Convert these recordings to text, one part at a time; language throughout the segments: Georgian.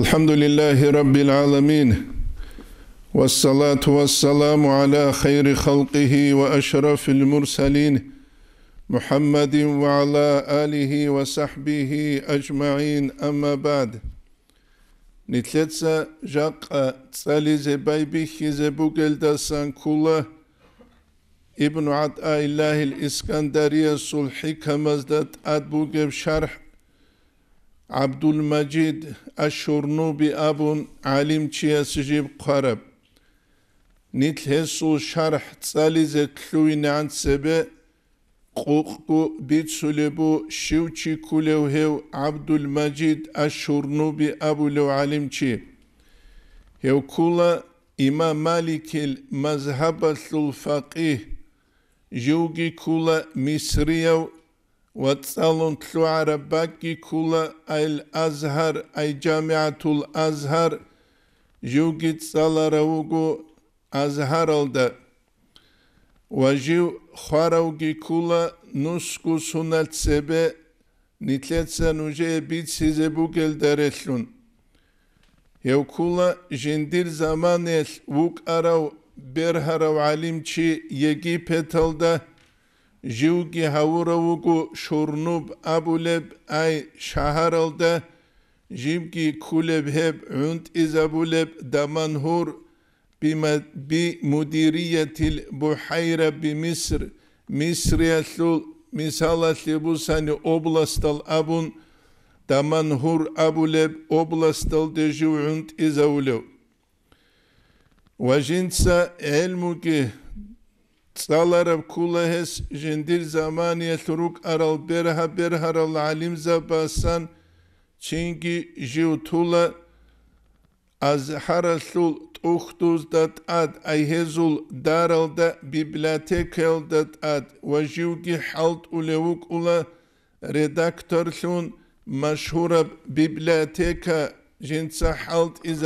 الحمد لله رب العالمين والصلاة والسلام على خير خلقه وأشرف المرسلين محمد وعلى آله وصحبه أجمعين أما بعد Nitleca Jaka Tsalize Baybihi Zebugelda Sankula ابن عطاء الله الإسكندرية صلحي كمزدت أدبوغب شرح აბდულ მაჯიდ აშურნუბი აბუნ ალიმ ჩიას ჯიბ ყარაბ ნითლესუ შარჰ წალიზე ქლუინ ანცებე ყუყუ ბიცულებუ შივჩი ქულევ ჰევ აბდულ მაჯიდ აშურნუბი აბულუ ალიმ ჩი ჰევ ქულა იმა მალიკილ მაზჰაბა სულ ფაყი ჯუგი ქულა მისრიავ وتسالون تلو عربكي كولا ايل ازهر اي جامعة الازهر جوجي تسالا روغو ازهر الدا وجيو خواروغي كولا نسكو سنالت سبا نتلتسا نجي بيت سيزبو جل دارتلون يو كولا جندير زمانيل ووك اراو بيرهارو عالمشي يجي بيتال ده jivgi havuravgu şurnub abuleb ay şaharalda jivgi kuleb heb ünt izabuleb damanhur bi mudiriyetil buhayra bi Misr Misriyetlul misalatli bu sani oblastal abun damanhur abuleb oblastal dejiv ünt izavlev Vajinsa elmuki صلاه را کل هست چندی زمانی طرق از ال بهره برها را علم زبان چنگی جیو طلا از حرسول تختوس داد آد ایه زول درال ده بیبلاتکل داد آد و جیوی حالت اولوکولا رедакتورشون مشهور بیبلاتکا چند ساحت از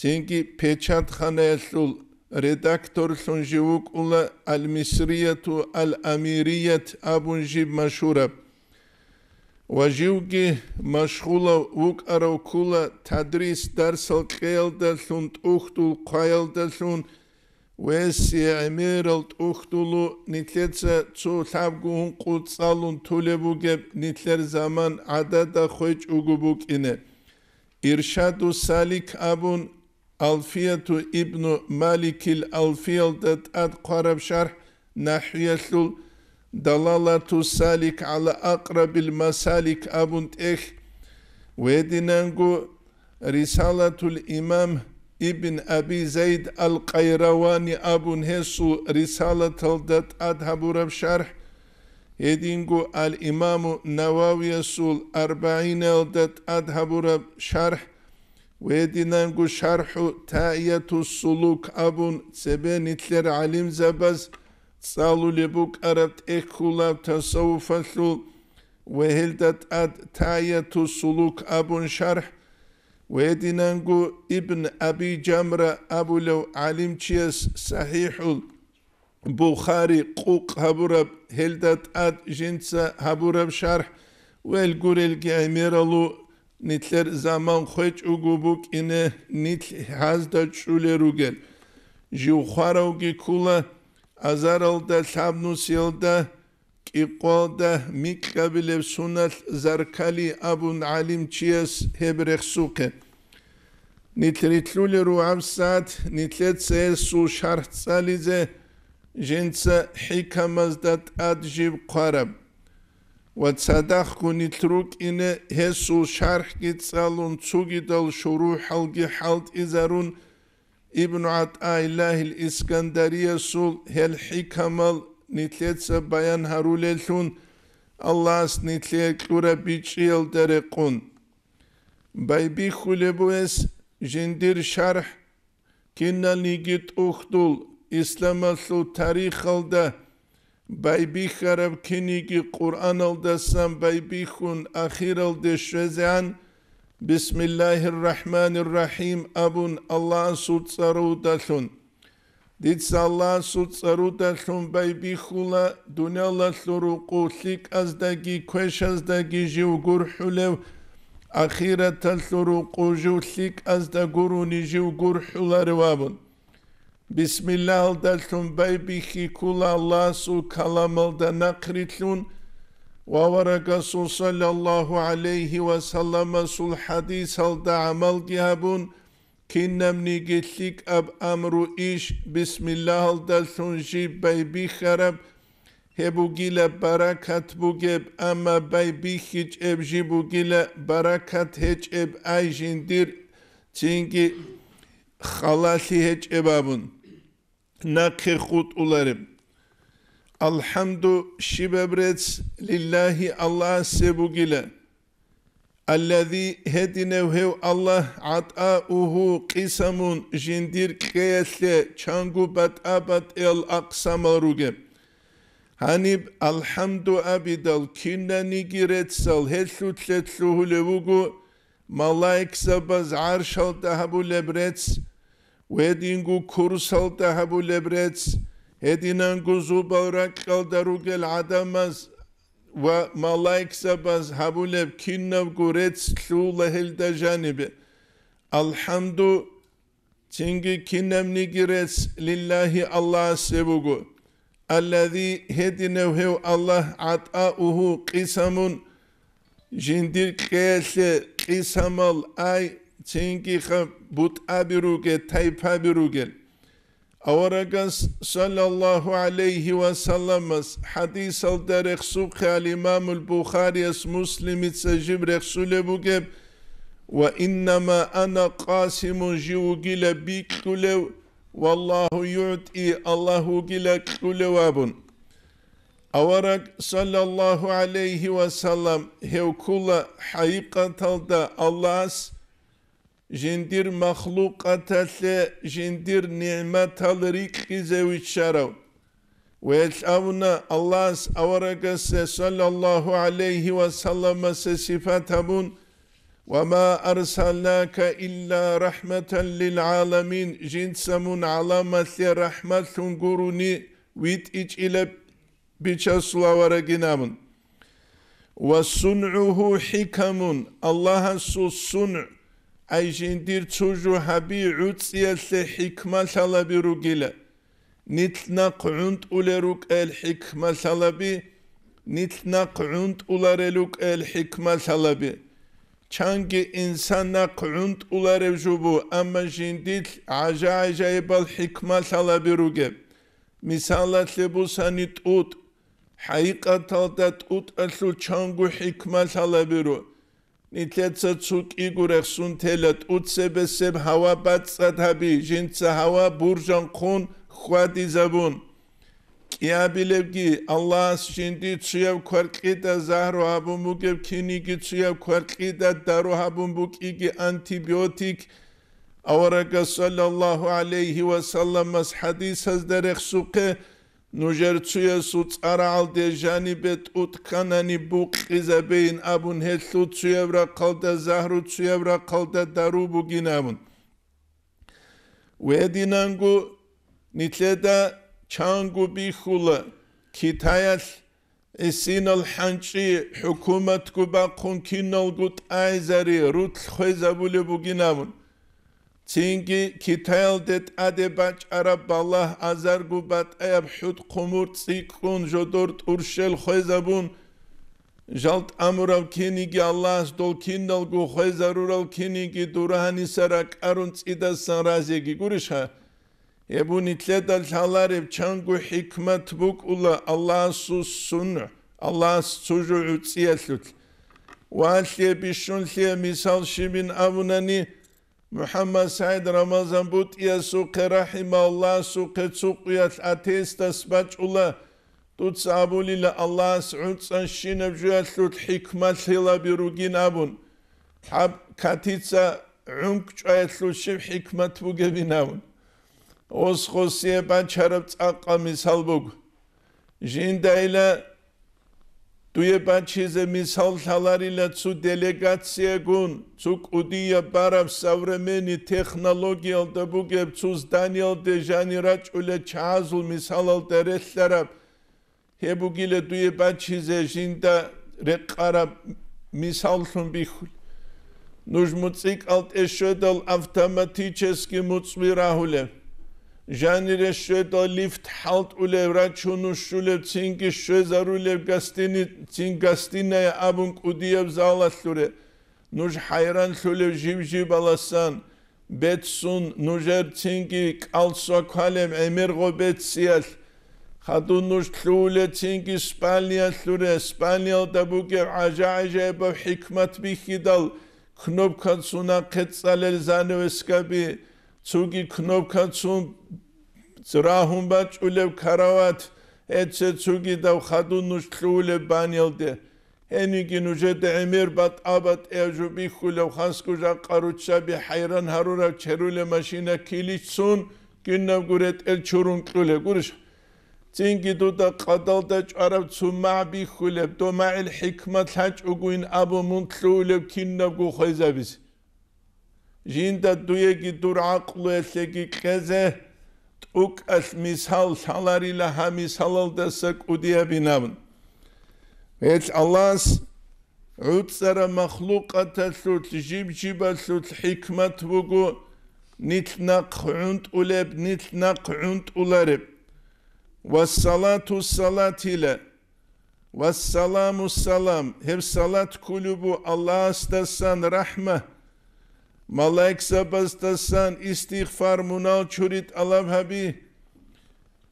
چنگی پچات خانه редактор Сунжиукула Аль-Мисрияту Аль-Амирият Абунжиб Машура. Важиуги машхула ук аравкула тадрис дарсал кэлда сунт ухтул кайлда сун веси амирал ухтулу нитлеца цу лавгу ун куцалун тулебуге нитлер заман адада хойч угубук ине. Иршаду салик абун ألفية ابن مالك الألفية أقرب شرح ناحية دلالة السالك على أقرب المسالك ابن إخ ويدننغو رسالة الإمام ابن أبي زيد القيرواني أبن هسو رسالة الدت أذهب رب شرح يدينجو الإمام نواوي سول أربعين الدت أذهب رب شرح ვედინან გუ შარჰუ თაიათუ სულუკ აბუნ ცებენიტლერ ალიმ ზაბას ცალულებუ კარაბტ ეხულავ თასოუფასლუ ვეჰილდატ ად თაიათუ სულუკ აბუნ შარჰ ვედინან გუ იბნ აბი ჯამრა აბულევ ალიმ ჩიეს საჰიჰუ ბუხარი ყუყ ჰაბურაბ ჰელდატ ად ჟინცა ჰაბურაბ შარჰ ველ გურელ გაიმერალუ ნიტლერ ზამან ხეჭუ გუბუ კინე ნიტ ჰაზ და ჩულე რუგელ ჟი ხვარო კი ქულა აზარალ და ლამნუ სიელ და კიყო და მიკაბილე სუნალ ზარკალი აბუნ ალიმ ჩიეს ჰებრეხ სუკე ნიტრი ტლული რუ ამსად ნიტლე ცე სუ შარცალიზე ჟენცა ჰიკამაზ და ტად ჟიბ ყარაბ ვაცადახ გუნითრუკინე ჰესუ შარჰკი წალუნ ცუგიდალ შურუ ჰალგი ჰალტ იზარუნ იბნუ ატა ილაჰი ისკანდარია სულ ჰელ ჰიკამალ ნითლეცა ბაიან ჰარულელუნ ალლას ნითლე კურა ბიჭიელ დერეყუნ ბაიბი ხულებუეს ჟინდირ შარჰ კინნა ნიგიტ უხდულ ისლამალ თარიხალდა بای بی خراب کنیگی قرآن ال دستم بای بی خون اخیر ال دشوزیان بسم الله الرحمن الرحیم ابون الله سود سرو دلون دیتس الله سود سرو دلون بای بی خولا دنیا لسرو قوسیک از دگی کش از دگی جیو گر حلو اخیر تلسرو قوجو از دگرو نیجیو گر حلو روابون Bismillah delsun beybihi Allah su kalamalda nakritlun ve varakasu sallallahu aleyhi ve selleme sul hadis halda amal gihabun kinnemni geçlik ab amru iş Bismillah delsun jib beybi harab hebu gile barakat bu geb ama beybi hiç ebji bu gile barakat hiç eb ayjindir çünkü halasi hiç ebabun.'' naqi hut'uları. Alhamdu şibebrets lillahi Allah sebugile. Allazi hedinev Allah at'a uhu qisamun jindir qiyasle çangu bat'a bat el aksamaruge. Hanib alhamdu abidal kinna nigiretsal hesutlet suhulevugu malaik sabaz arşal dahabu lebrets ويدينغو كورسال تهبو لبريتس هدينانغو زوباوراك قلداروغل عدمز وملايك سبز هبو لب كيننفغو ريتس تلو لهل دجانب الحمد تنغي كينم نيجريتس لله الله سبوغو الذي هدينه الله عطاؤه قسم جندير قيس قسم الاي تنغي خب but'a birugel, tayfa birugel. Avaragas sallallahu aleyhi ve sellemez hadis al derek sukhal imamul Bukhari es muslimit secib reksule bugeb ve innema ana qasimun jivugile bikulev vallahu yu'ti allahu gile kulevabun. Avarak sallallahu aleyhi ve sellem hevkula haykatılda Allah'a جندير مخلوقة جندير نعمة تلريك زوي الشرون ويتأونا الله أورك صلى الله عليه وسلم صفاتهم وما أرسلناك إلا رحمة للعالمين جنسم علامة رحمة قروني ويت إج إلى بيشاسلا ورقنامن وصنعه حكم الله سو صنع çocuğu habi ჰაბი უციელსე ჰიკმა სალაბი რუგილა ნიტნა ყუნტულე el ჰიკმა სალაბი nitna kunt ulareluk el hikma salabi. Çanki insana kunt ularevjubu ama jindit aca acaybal hikma salabi rugeb. Misalatli bu sanit ut. Haykatatat ut aslu çangu hikma salabiru. ნიცეცო ცუკი გურახსუნთელა უცებესებ ჰავა ბაცათაბი ჟინცა ჰავა ბურჟან ხუნ ხვადი ზაბუნ კიაბილებგი ალლას შინდი ცუევ ქვერყი და ზაჰრო აბუ მუგებ ქინიგი ცუევ ქვერყი და დარო აბუ მუკიგი ანტიბიოტიკ ავარაკა სალალლაჰუ ალეიჰი ვასალამას ჰადისას დერეხსუკე ნუჟერცუეს უწარალ დეჟანი ბეთ უთქანანი ბუყიზებეინ აბუნ ჰესუცუევრა ხალდა ზაჰრუცუევრა ხალდა დარუბუგინამუნ ვედინანგუ ნიტლედა ჩანგუ ბიხულა ქიტაიალ ისინალ ჰანჭი ჰუკუმატკუ ბაქუნ ქინალგუ ტაიზარი რუთ ხეზაბული ბუგინამუნ ცინგი ქითელდეთ ადებაჭ არაბალაჰ აზარგუ ბატაებ ჰუდ ყუმურ ციკუნ ჟოდორ ტურშელ ხეზაბუნ ჟალტ ამურავ ქენიგი ალლას დოლ ქინდალ გუ ხეზარურავ ქენიგი დურანი სარა კარუნ წიდა სანრაზეგი გურიშა ებუნი თლედა ლალარებ ჩანგუ ჰიქმათ ბუკ ულა ალლასუ სუნ ალლას ცუჟუ უციელუთ ვალშე ბიშუნ ლე მისალში მინ ავუნანი محمد سعيد رمضان بوت يسوق رحمه الله سوق تسوقي الأتيس تسبج ولا تتسابوا للا الله سعود سنشين بجوية سلوت حكمة سيلا بروجين أبون حب كاتيسا عمك جوية سلوت شب حكمة بوغبين أبون أوس خوصية بان شرب تقامي سلبوغ جين دايلا Duyeba çize misavlalar ile su delegasiye gün, su kudiye barav savremeni teknologi aldı bu geb, su zdaniyal de janiraç ule çağızıl misal aldı rehlerab. He bu gile duyeba çize jinda rekara misalsun bihul. Nujmu cik alt eşödel avtomatiçeski mutsvi rahulev. ჟანირე შვედო ლიფტ ჰალტ ულევრა ჩუნუშულე ცინკი შვეზარულე გასტინი წინ გასტინა აბუნ კუდიებ ზალასურე ნუჟ ჰაირან შულე ჟიბჟი ბალასან ბეთსუნ ნუჟერ ცინკი კალსო ქალემ ემერღო ბეთსიას ხადუ ნუჟ თლულე ცინკი სპანია სურე სპანია და ბუკე აჟაჟე ბო ჰიკმათ ბიხიდალ ქნობ ქანსუნა ქეცალელ ზანევსკაბი ცუგი ქნოვკაცუმ ზრაჰუმ ბაჭულებ караვათ ეცე ცუგი და ხადუნუ შლულებ ბანილდე ენიგინ უჟეთ ემერ ბატ აბატ ეჟუბი ხულებ ხანსკუჟა ყარუჩაბი ჰაირან ჰარურა ჩერულე მაშინა ქილიცუმ გინნავ გურეთ ელ ჩურუნ ყულე გურშ წინგიდუ და ყადალ და ჭარავ ცუმაბი ხულებ დომა ელ ჰიქმა თაჭუგუინ აბუ მუნთლულებ ქინნავ გუხეზაბის Jinda duyegi dur aklu esegi keze uk as misal salar ila ha misal aldasak udiya binavın. Evet Allah'ın Utsara mahlukata sut jibjiba sut hikmet vugu nitnak unt uleb nitnak unt ularib. Ve salatu salat ile ve salamu salam. Her salat kulubu Allah istersen rahmet Malaik sabastassan istiğfar munal çurit alav habi.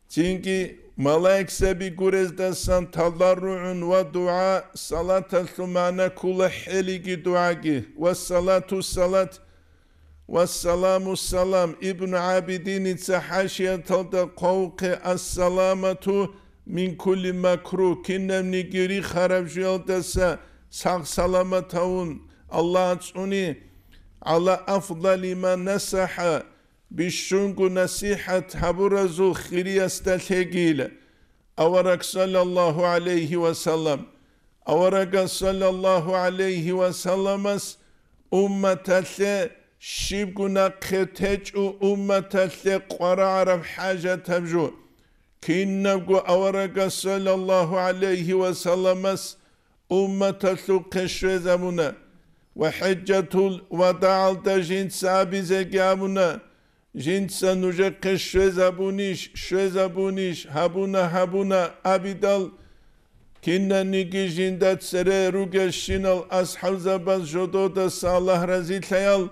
Çünkü malaik sebi gurezdassan tallarru'un ve dua salatel sumane kula heligi duagi. Ve salatu salat ve selamu selam. İbn Abidin ise haşiyetel de kavke as salamatu min kulli makru. Kinnemni giri harabjiyel desa sağ salama tavun. Allah'a tsuni. على أفضل ما نسح بالشنق نسيحة حبرزو خيري استلهجيل أورك صلى الله عليه وسلم أورك صلى الله عليه وسلم أمة شبكنا قتج أمة قرع رب حاجة تبجو كنبقو أورك صلى الله عليه وسلم أمة قشر زمنا وحجة الوداع التجنت سابزة جابنا جنسا نجق شزبونيش شزبونيش هبونا هبونا أبدال كنا نيجي جندات سري روجا شينال أصحاب زباز جدودا صالح رزي خيال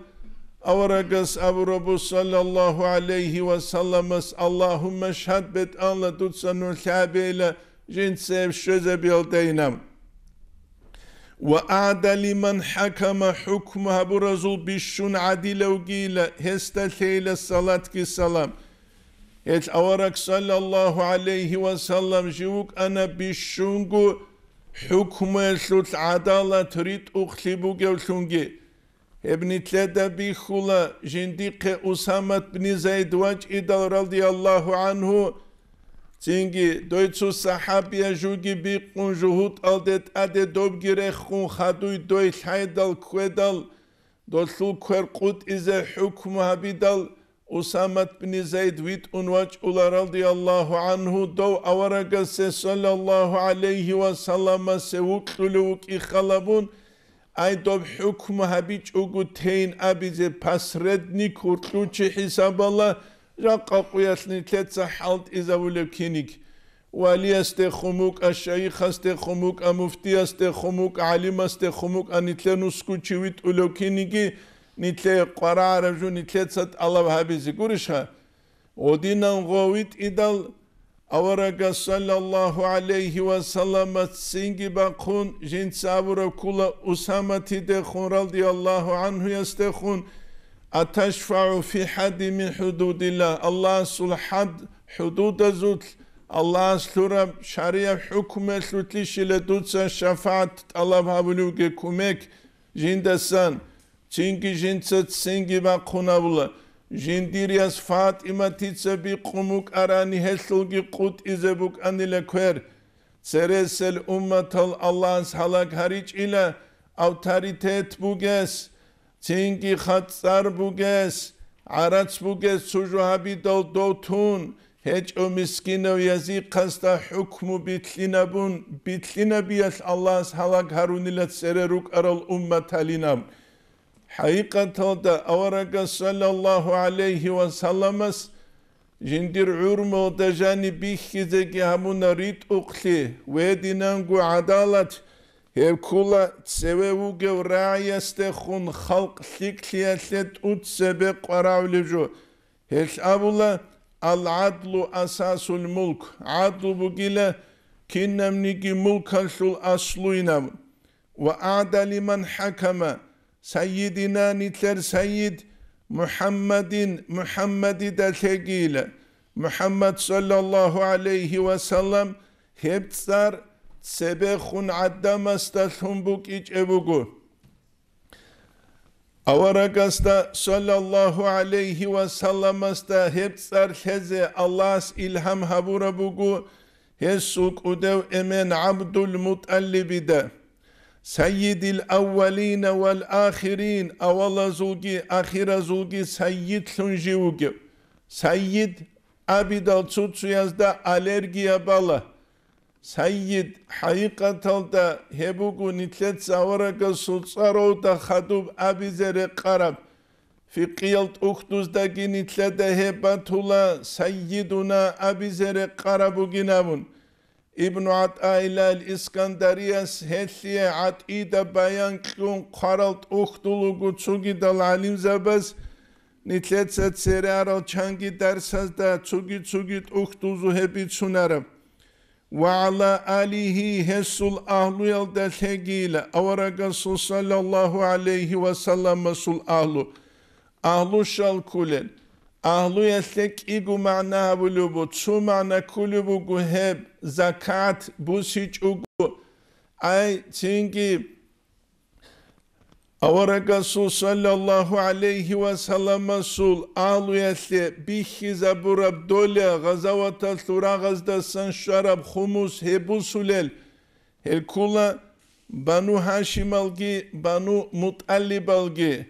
أورقس أبو ربو صلى الله عليه وسلم اللهم اشهد بيت الله تتسنو الكعبة إلى جنسي شزبيال دينام وأعد لمن حكم حكمها برزو بشون عديل وقيلة هستثيل الصلاة كي السلام هيت أورك صلى الله عليه وسلم جوك أنا بشونغو حكم الثلث عدالة تريد أخلبو جوشونغي ابن تلدى بيخولا جندق أسامة بن زيد واج إدل رضي الله عنه წინგი დოიცუ საჰაბია ჟუგი ბიყუნ ჟუჰუტ ალდეთ ადე დობგირე ხუნ ხადუი დოი ლაიდალ ქვედალ დოსუ ქვერ ყუტ იზე ჰუქმუ ჰაბიდალ უსამად ბნი ზეიდ ვიტ უნ ვაჭ ულარ ალდი ალლაჰუ ანჰუ დოვ ავარაგა სე სალალლაჰუ ალეიჰი ვასალამა სე უკლული უკი ხალაბუნ აი დოვ ჰუქმუ ჰაბი ჭუგუ თეინ აბიზე ფასრედნი ქურტლუ ჩი ჰისაბალა ჰისაბალა რაყაყუიასნი თეცა ჰალტ იზავულებ ქინიქ ვალიასტე ხუმუკ აშაიხასტე ხუმუკ ამუფტიასტე ხუმუკ ალიმასტე ხუმუკ ანითლენუსკუ ჩივით ულებ ქინიკი ნითლე ყვარაარაჟუ ნითლეცად ალა ვაბიზი გურიშა ოდინან ღოვით იდალ ავარაგა სალალლაჰუ ალეიჰი ვასალამა სინგი ბაყუნ ჟინცავურა ქულა უსამათიდე ხუნ რალდიალლაჰუ ანჰუ ასტე ხუნ اتشفعوا في حد من حدود الله الله سلحد حدود زوت الله سلور شريع حكم سلطي شلدوت شفاعة طلب هابلوك كوميك جندسان چينكي جندس سنگي با قنابلا جندirias فات اما تيتس بي قموك اراني هسلوكي قوت ازبوك اني لكوير سرسل امتال الله سحلق هريج الى اوتاريتت بوگس بوگس წინკი ხაცარ ბუგეს არაც ბუგეს სუჟუაბი დოთუნ ეჭო მისკინავ იაზი ყასტა ჰუკმუ ბითლინაბუნ ბითლინაბიას ალლას ჰალაგარუნილა წერერუკ არალ უმმათალინამ ჰაიკათოდა ავარაგა სალალლაჰუ ალეიჰი ვასალამას ჟინდირ ურმო დაჟანი ბიხიზე გამუნა რიტ უკლი ვედინანგუ ადალათ Herkula sebebu gevrayaste hun halk sikliyaset ut sebe qaravlucu. Heç abula al adlu asasul mulk. Adlu bu gile kinnemniki mulkasul asluynam. Ve a'da man hakeme. Seyyidina niter seyyid Muhammedin Muhammed'i de tegiyle. Muhammed sallallahu aleyhi ve sellem hepsar sebehun addamastahum iç ebugu Avarakasta sallallahu aleyhi ve sallamasta hep heze Allah's ilham habura bugu hesuk udev emen abdul mutallibide seyyidil evveline vel ahirin avala zulgi ahira zulgi seyyid sunjivugi seyyid abidal tutsuyazda alergiya bala საიდ ჰაიკათალდა ჰებუგუ ნიტლეთ ზავარაგა სულწაროუ და ხადუბ აბიზერე ყარაბ ფიყიელტ უხდუსდა გინიტლე და ჰებათულა საიიდუნა აბიზერე ყარაბუ გინავუნ იბნუ ატაილა ისკანდარიას ჰეთლიე ატი და ბაიან ქიუნ ყარალტ უხდულუგუ ცუგიდალ ალიმზაბას ნიტლეცა ცერე არო ჩანგი დარსაზ და ცუგი ცუგიტ უხდუზუ ჰებიცუნარაბ وعلى آله هسل أهل يلد تجيل أورق صلى الله عليه وسلم سل أهل أهل شال كلل أهل يسلك إيجو معنى بلوبو تو معنى كلوبو هب زكاة بوسيج أجو أي تنجي Аварага sallallahu aleyhi ve ва салама сул алу ясли бихи забураб доля газавата сурагазда сан шараб хумус хебусулел Helkula Banu Hashim algi Banu Mutallib algi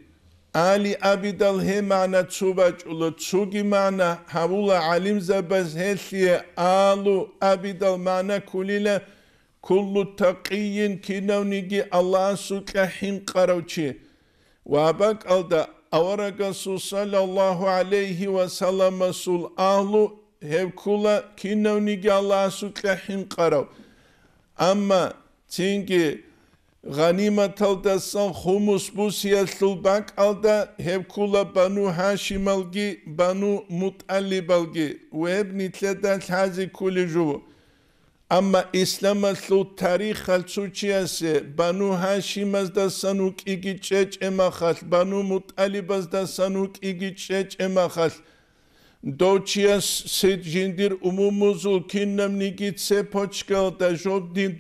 Ali Abidal he mana tsubaç ulu tsugi mana havula alim zabaz hesiye alu Abidal mana kulile كل تقي كنونيجي الله سكحين قروشي وابك ألدا أورق صلى الله عليه وسلم سل أهلو هب كلا كنونيجي الله سكحين قرو أما تنجي غنيمة الدسان خمس بوسيا الباك ألدا هب كلا بنو هاشم الجي بنو مطلب الجي وابن تلدى الحازي كل جوه ამა ისლამა სულ თარიხალცუჩიას ბანუ ჰაშიმას და სანუკ იგი ჭეჭემა ხალ ბანუ მუტალიბას და სანუკ იგი ჭეჭემა ხალ დოჩიას სეჯინდირ უმუმუზულ კინნამნიგი ცეპოჩკალ და ჟოგდინ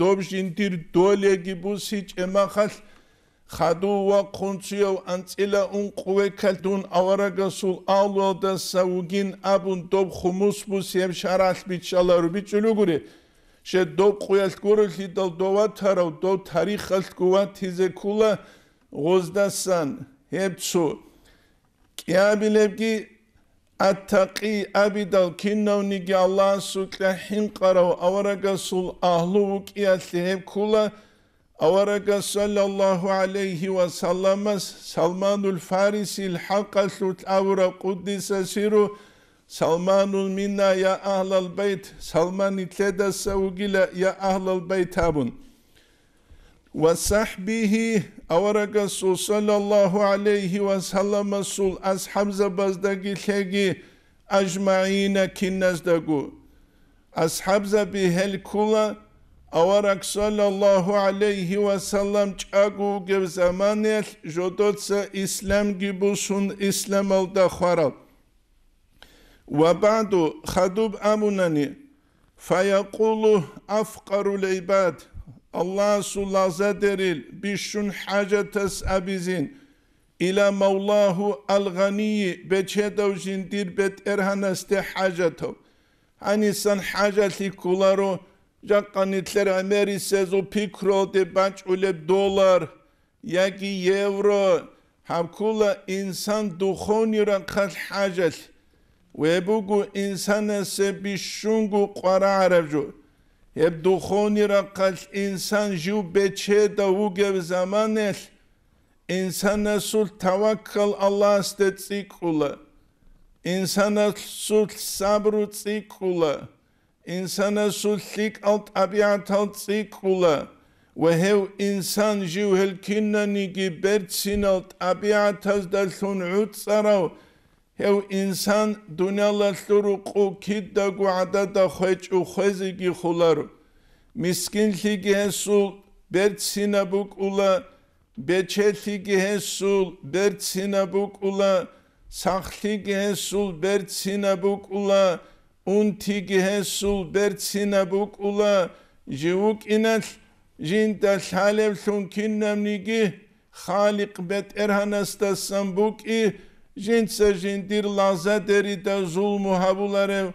დობჟინდირ დოლეგი ბუსი ჭემა ხალ ხადუა ხუნციო ანცილა უნყვე ქალთუნ ავარაგასულ ალო და საუგინ აბუნ დობ ხუმუსბუს ემშარალ ბიჩალარ ბიჩულუგური შე დობ ყუელთ გურულში და დოვათარავ დო თარიხალ გუვა თიზე ქულა ღოზდასან ჰებცუ კიაბილებგი ათაყი აბიდალ ქინნავნიგი ალლა სუკლა ჰინყარავ ავარაგასულ ალო უკიალ ჰებ ქულა أورك صلى الله عليه وسلم سلمان الفارسي الحق الأور قدس سيره سلمان منا يا أهل البيت سلمان تلدى سوغيلا يا أهل البيت هابون وصحبه أورك صلى الله عليه وسلم سول أصحاب زبازدقي لغي أجمعين كنزدقو أصحاب زبي هل كُلَّ Avarak sallallahu aleyhi ve sellem çagu gev zamanel jodotsa İslam gibusun İslam alda kharal. Ve ba'du khadub amunani feyakulu afqarul ibad. Allah sulaza deril bişun hacetes abizin ila mevlahu al ganiyi beçedavjin dirbet erhaneste hacetav. Hani sen hacetli kularu Jaka nitler Amerises o pikro de banç ulep dolar yaki euro kula insan duhonira kal hacel ve bugu insana se bişungu qararaju hep duhonira kal insan ju beçe davu gev zamanel insana sul tavakkal Allah kula. insana sul sabru kula. insana sulik al tabiat al tsikula ve hev insan jiv hel kinnani ki bertsin al tabiat az da sun utsara hev insan dunyala sturu qu kid da guada da khoch u khozi ki khular miskin li ki esul bertsina buk ula bechesi ki esul bertsina buk ula sakhli ki esul bertsina buk ula унтиги сул берцина букула живук инал жинта шалевлун киннамниги халик бет эрханастасан буки жинца жиндир лаза дерида зул мухабуларев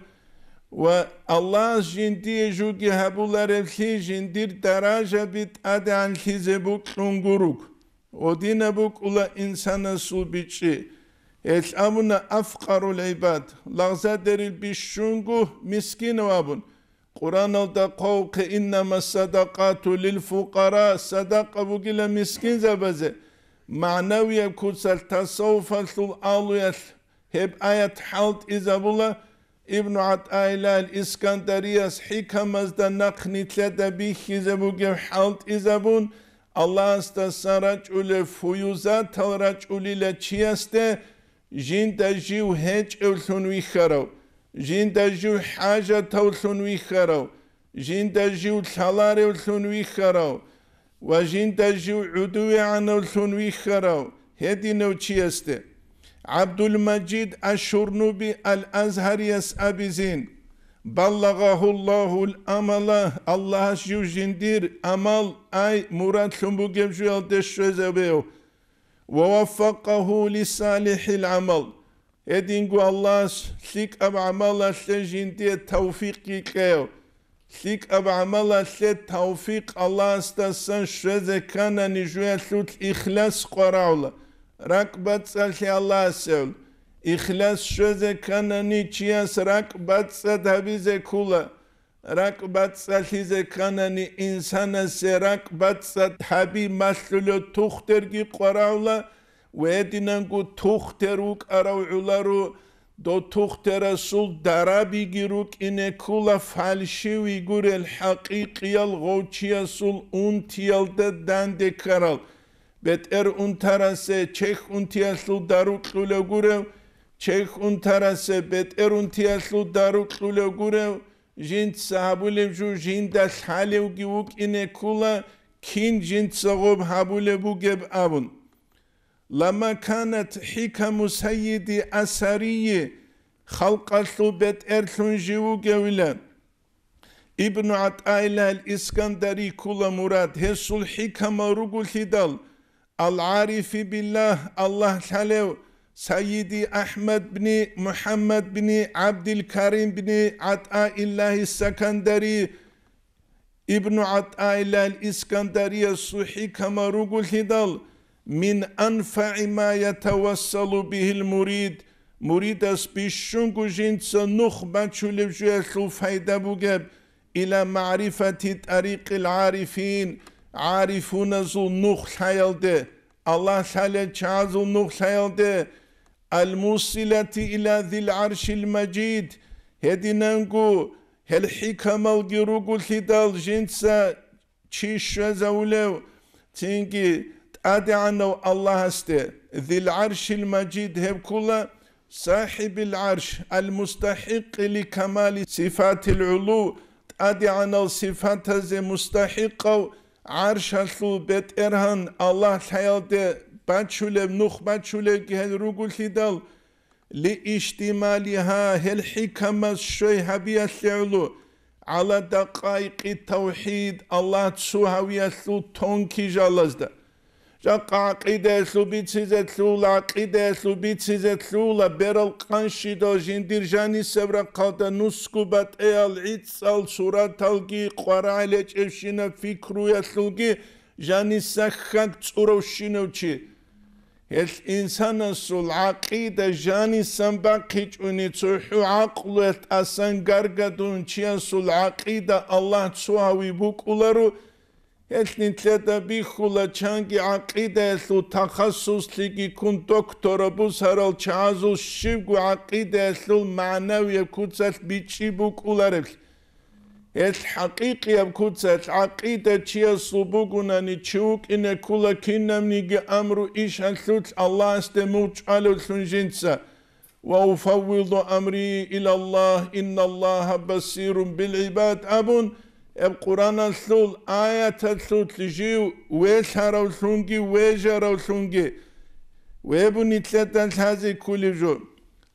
ve Allah jindi jugi habular evsi jindir daraja bit adan hize bu kunguruk. Odine bu kula insana su biçi. Es'amuna afkarul ibad. lağza deril bişşunguh miskin vabun. Kur'an'da ki innama sadakatu lil fukara sadaka bu gile miskin zebeze. Maneviye kutsal tasavvufasul aluyet. Hep ayet halt izabula İbn At'a ile İskanderiyas hikamazda naknitle de bihize bu gev halt izabun. Allah'ın stasaraç ule fuyuza talraç ule çiyaste. جين جيو هج او ثنوي خرو جينتا جيو حاجة تو ثنوي خرو جينتا جيو ثلاري او ثنوي خرو وجينتا جيو عدوي عن او ثنوي خرو هدي نو تشيستي عبد المجيد الشرنوبي الأزهر يسأب زين بلغه الله الأمل الله جو جندير أمل أي مراد ثمبو جيب جيو ووفقه لصالح العمل ادينغو الله سيك اب عمل سجين دي توفيق كيو سيك اب عمل سيد توفيق الله استسان شذ كان نجوى سوت اخلاص قراول ركبت سالي الله سيول اخلاص شذ كان نيتشياس ركبت سدهبي كولا რაკბაცალიზე ქანანი ინსანასე რაკბაცა თაბი მასლულო თუხტერგი ყვარავლა ვედინანგუ თუხტერუ კარავულარუ დო თუხტერა სულ დარაბი გირუ კინე ქულა ფალში ვიგურელ ჰაკიკიალ ღოჩია სულ უნთიალ და დანდე ქარალ ბეტ ერ უნთარასე ჩეხ უნთიალ სულ დარუ ყულე გურევ ჩეხ უნთარასე ბეტ ერ უნთიალ სულ დარუ ყულე გურევ جنت سابولب جو جنت الحالي وكيوك إن كولا كين جنت صغوب هابولب وجب أبون لما كانت حكم سيدي أسرية خلق الثوبت إرثون جيو قولا ابن عطايلة الإسكندري كل مراد هسول الحكم رقل ثدال العارف بالله الله تعالى سيدي أحمد بن محمد بن عبد الكريم بن عطاء الله السكندري ابن عطاء الله الإسكندري الصحي كما رجل هدل من أنفع ما يتوصل به المريد مريد بالشنق جنس نخبة شلبجيخ فايدة بجاب إلى معرفة طريق العارفين عارفون ذو نخل حيالده الله سالة شعزو نخل حيالده الموصلة إلى ذي العرش المجيد هدينا نقو هالحكمة وقيروقو ثيدال جنسا تشيش زولو تنقي تأدي عنو الله استي ذي العرش المجيد هب كله صاحب العرش المستحق لكمال صفات العلو تأدي عنو صفات زي مستحق عرش ثو بيت إرهن الله تحيال ბანჩულებ ნუხბანჩულებ გენ რუგულიდალ ლი ისტიმალიჰა ჰელ ჰიკამას შეი ჰაბიასლულუ ალა და ყაიყი თავჰიდ ალა ცუჰავიასლუ თონკი ჟალაზდა ჟა ყაყიდესლუ ბიციზე თულა ყიდესლუ ბიციზე თულა ბერალ ყანში და ჟინდირჟანი სევრა ყავდა ნუსკუბატ ეალ იცალ სურათალგი ყვარალე ჭევშინა ფიქრუ ისლუგი ჟანი საქხან წუროვშინოჩი ეს ინსანას ულაკიდა ჟანი სამბაქიჭუნი წუჰუ აყლუეთ ასან გარგადუნ ჩიანს ულაკიდა ალლაჰ ცუავი ბუკულარუ ეს ნიცეთა ბიხულა ჩანგი აყიდა ეს უთახასუს ლიგი კუნ დოქტორა ბუსარალ ჩაზუ შიგუ აყიდა ეს ულ მანავი ქუცას ბიჭი ბუკულარებს ეს ჰაკიკია ქუცა აკიდე ჩია სუბუგუნანი ჩუკინე ქულა კინამნი გი ამრუ ისა სუც ალას დე მუჩალო სუნჯინცა ვა უფავილდო ამრი ილა ალლაჰ ინა ალლაჰ ბასირუნ ბილ იბად აბუნ ეს ყურანა სულ აიათა სუც ჟი ვეშარავ სუნგი ვეშარავ სუნგი ვებუნი წეთან საზი ქულიჟო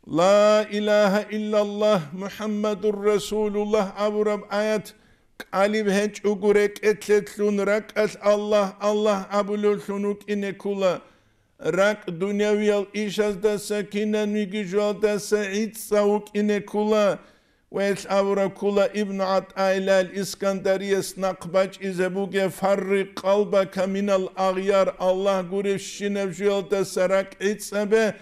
La ilahe illallah Muhammedur Resulullah aburab ayet Alib henç ugurek etletlun rak as Allah Allah abulul sunuk inekula rak dünyaviyal işazda sakine nügücvalda sa'id savuk inekula ve es avrakula ibn Atayla İskandariyes nakbaç izebuge farri kalba kaminal ağyar Allah gurev şinevjiyalda sarak itsebe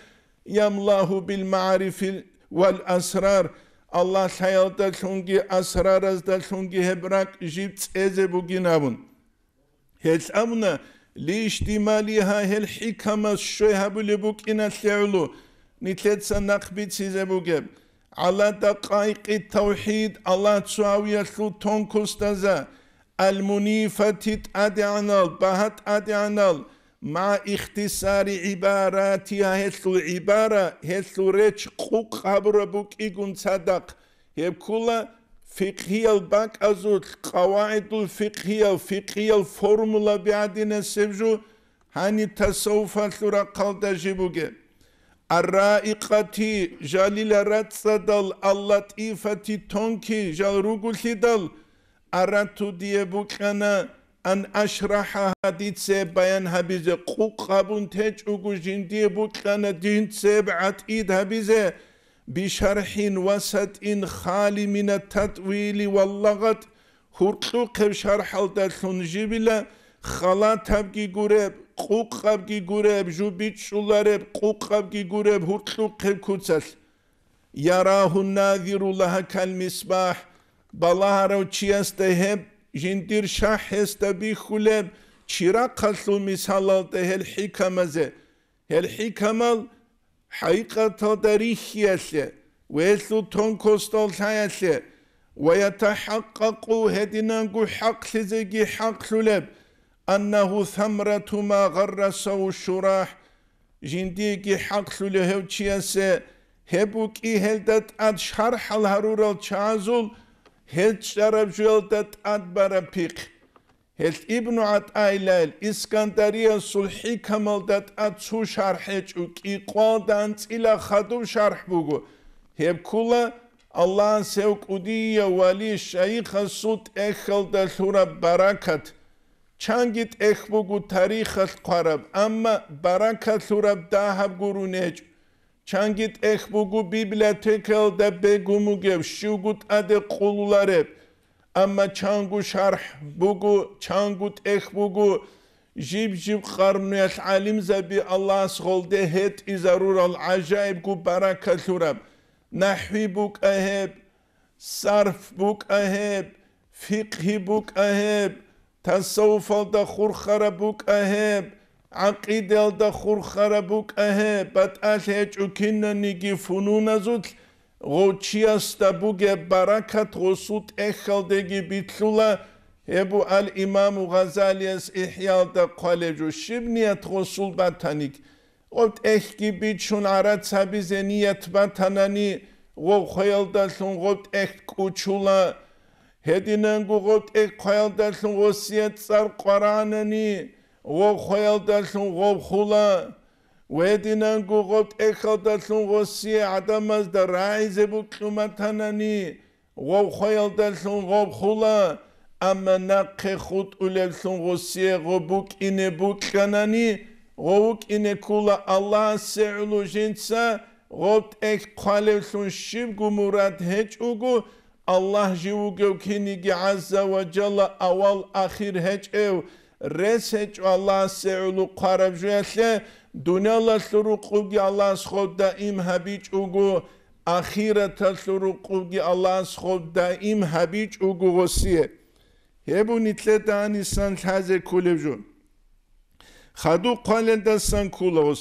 يملاه بالمعارف والأسرار Allah asrar şungi asrarazda şungi hebrak jibts eze bugün abun. Heç abuna li iştimaliha hel hikama şehabule buk inasyulu. Nitletsa nakbit size bu geb. Ala da kayqi tevhid Allah suaviye şu tonkustaza. Al munifati adi anal bahat adi anal. მა იხთისარი იბარა თია ესლუ იბარა ესლუ რეჩ ყუყაბრუ კიგუნცადაქ ჰებკულა ფიქიალ ბანკაზურ ყავაიდულ ფიქიალ ფიქიალ ფორმულა ბადინე სევჟუ ჰანი თასოუფალურა ყალდაჟიბუგე არაიყათი ჟალილარაცადალ ალლატიფათი თონკი ჟალრუგულიდალ არათუდიებუკანა ან აშრაჰა ჰადიცე ბაიან ჰაბიზე ყუყაბუნ თე ჭუგუჟინ დი ბუკანა დინ ცებ ათიდ ჰაბიზე ბიშარჰინ ვასატინ ხალი მინა თატვილი ვალლაღატ ხურყუ ქევ შარჰალ და ლუნჟიბილა ხალა თაბგი გურებ ყუყაბგი გურებ ჟუბიჩულარებ ყუყაბგი გურებ ხურყუ ქევ ქუცალ ярахун назируллаха кал мисбах балахро чиасте хеб جندير شاح يستبي خلاب شرا قتلو مثالات هالحكمة زي هالحكمة حقيقة تاريخية ويسلو تنكوستال تايسي ويتحقق هدنانكو حق لزيجي حق لب أنه ثمرة ما غرسه الشراح جنديكي حق لهو تشيسي هبوكي هلدت أد شرح الهرور الشازل ჰელჩარაბჟელთა ტანბარა ფიხ ჰელ იბნუ ატაილალ ისკანდარია სულჰი ქამალდა ტაცუ შარჰეჭუ კიყვალ დანწილა ხადუ შარჰბუგუ ჰებკულა ალლაჰ სევკუდია ვალი შაიხა სუტ ეხელდა ლურა ბარაკათ ჩანგით ეხბუგუ თარიხას ყარაბ ამა ბარაკათ ლურა დაჰაბგურუნეჭუ چنگید اخ بگو بیبله تکل ده بگو مگو شگود اده اما چنگو شرح بگو چنگود اخبوگو بگو جیب جیب خرم نویخ علیم زبی الله از خول ده هت ازرور العجایب گو براکتورم نحوی بوک اهب صرف بوک اهب فقه بوک اهب تصوفال ده خورخرا بوک اهب აყიდელ და ხურხარაბუკაჰე პატალე ჭუკინანი გიფუნუნაზუთ ღოჩიასტაბუგე ბარაკათ ღოსუთ ეხალდეგი ბითლულა ებუ ალ იმამ უღაზალიას იჰიალ და ყალეჯუ შიბნიათ ღოსულ ბათანიკ ოთ ეხკი ბიჩუნ არაცაბი ზენიათ ბათანანი ღო ხელ და სუნ ღოთ ეხ კუჩულა ჰედინენ გუღოთ ეხ ხელ და სუნ ღოსიათ წარ ყვარანანი ვო ხელდაშუნ ხულა ვედინან გუყობ ეხელდაშუნ ოსი ადამას და რაიზე ბუკუმათანანი ვო ხელდაშუნ ხულა ამა ნაქე ხუთ ულელშუნ ოსი ღობუკინე ბუკანანი ღობუკინე ხულა ალა სეულუჟინცა ღობ ეხ ყალევშუნ შიმ გუმურად ჰეჭუგუ ალა ჟიუგევ ქინიგი აზა ვაჯალა ავალ ახირ ჰეჭევ რესეჭვალა სეულუ ყარაბჟეშე დუნალა სრუყუგი ალას ხოდა იმ ჰაბიჭუგუ ახირათა სრუყუგი ალას ხოდა იმ ჰაბიჭუგუ ოსიე ჰებუნიტლეტანი სანჩაზე ქულებჟუ ხადუ ყალენდა სანკულოს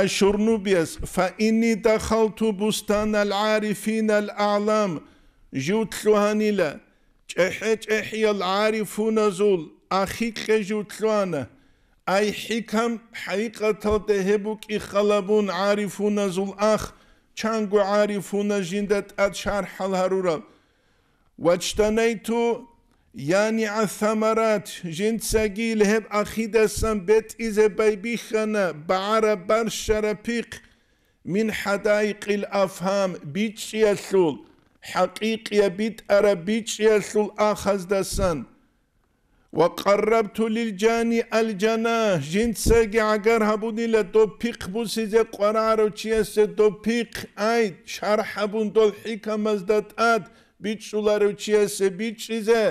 აშურნუბიას ფაინი დახალთუ ბუსტან ალარიფინ ალალამ ჯუთლუჰანილა ჭეჰე ჭეჰი ალარიფუნაზულ أخيك أي حكم حقيقة تهبك إخلابون عارفون زل أخ چانگو عارفون جندت أتشار حال هرورا واجتنيتو يعني على الثمرات جند سجيل هب أخيدا سنبت إذا بعرا بار شرابيق من حدائق الأفهام بيتش يسول حقيقية بيت أرى بيتش يسول أخذ دسان وقربت للجاني الجنا جنسك اگر هبودي له تو فق بو سيزه قرار او چي اس تو فق اي شرح بون دول حكم از دت اد بيچولار او چي اس بيچيزه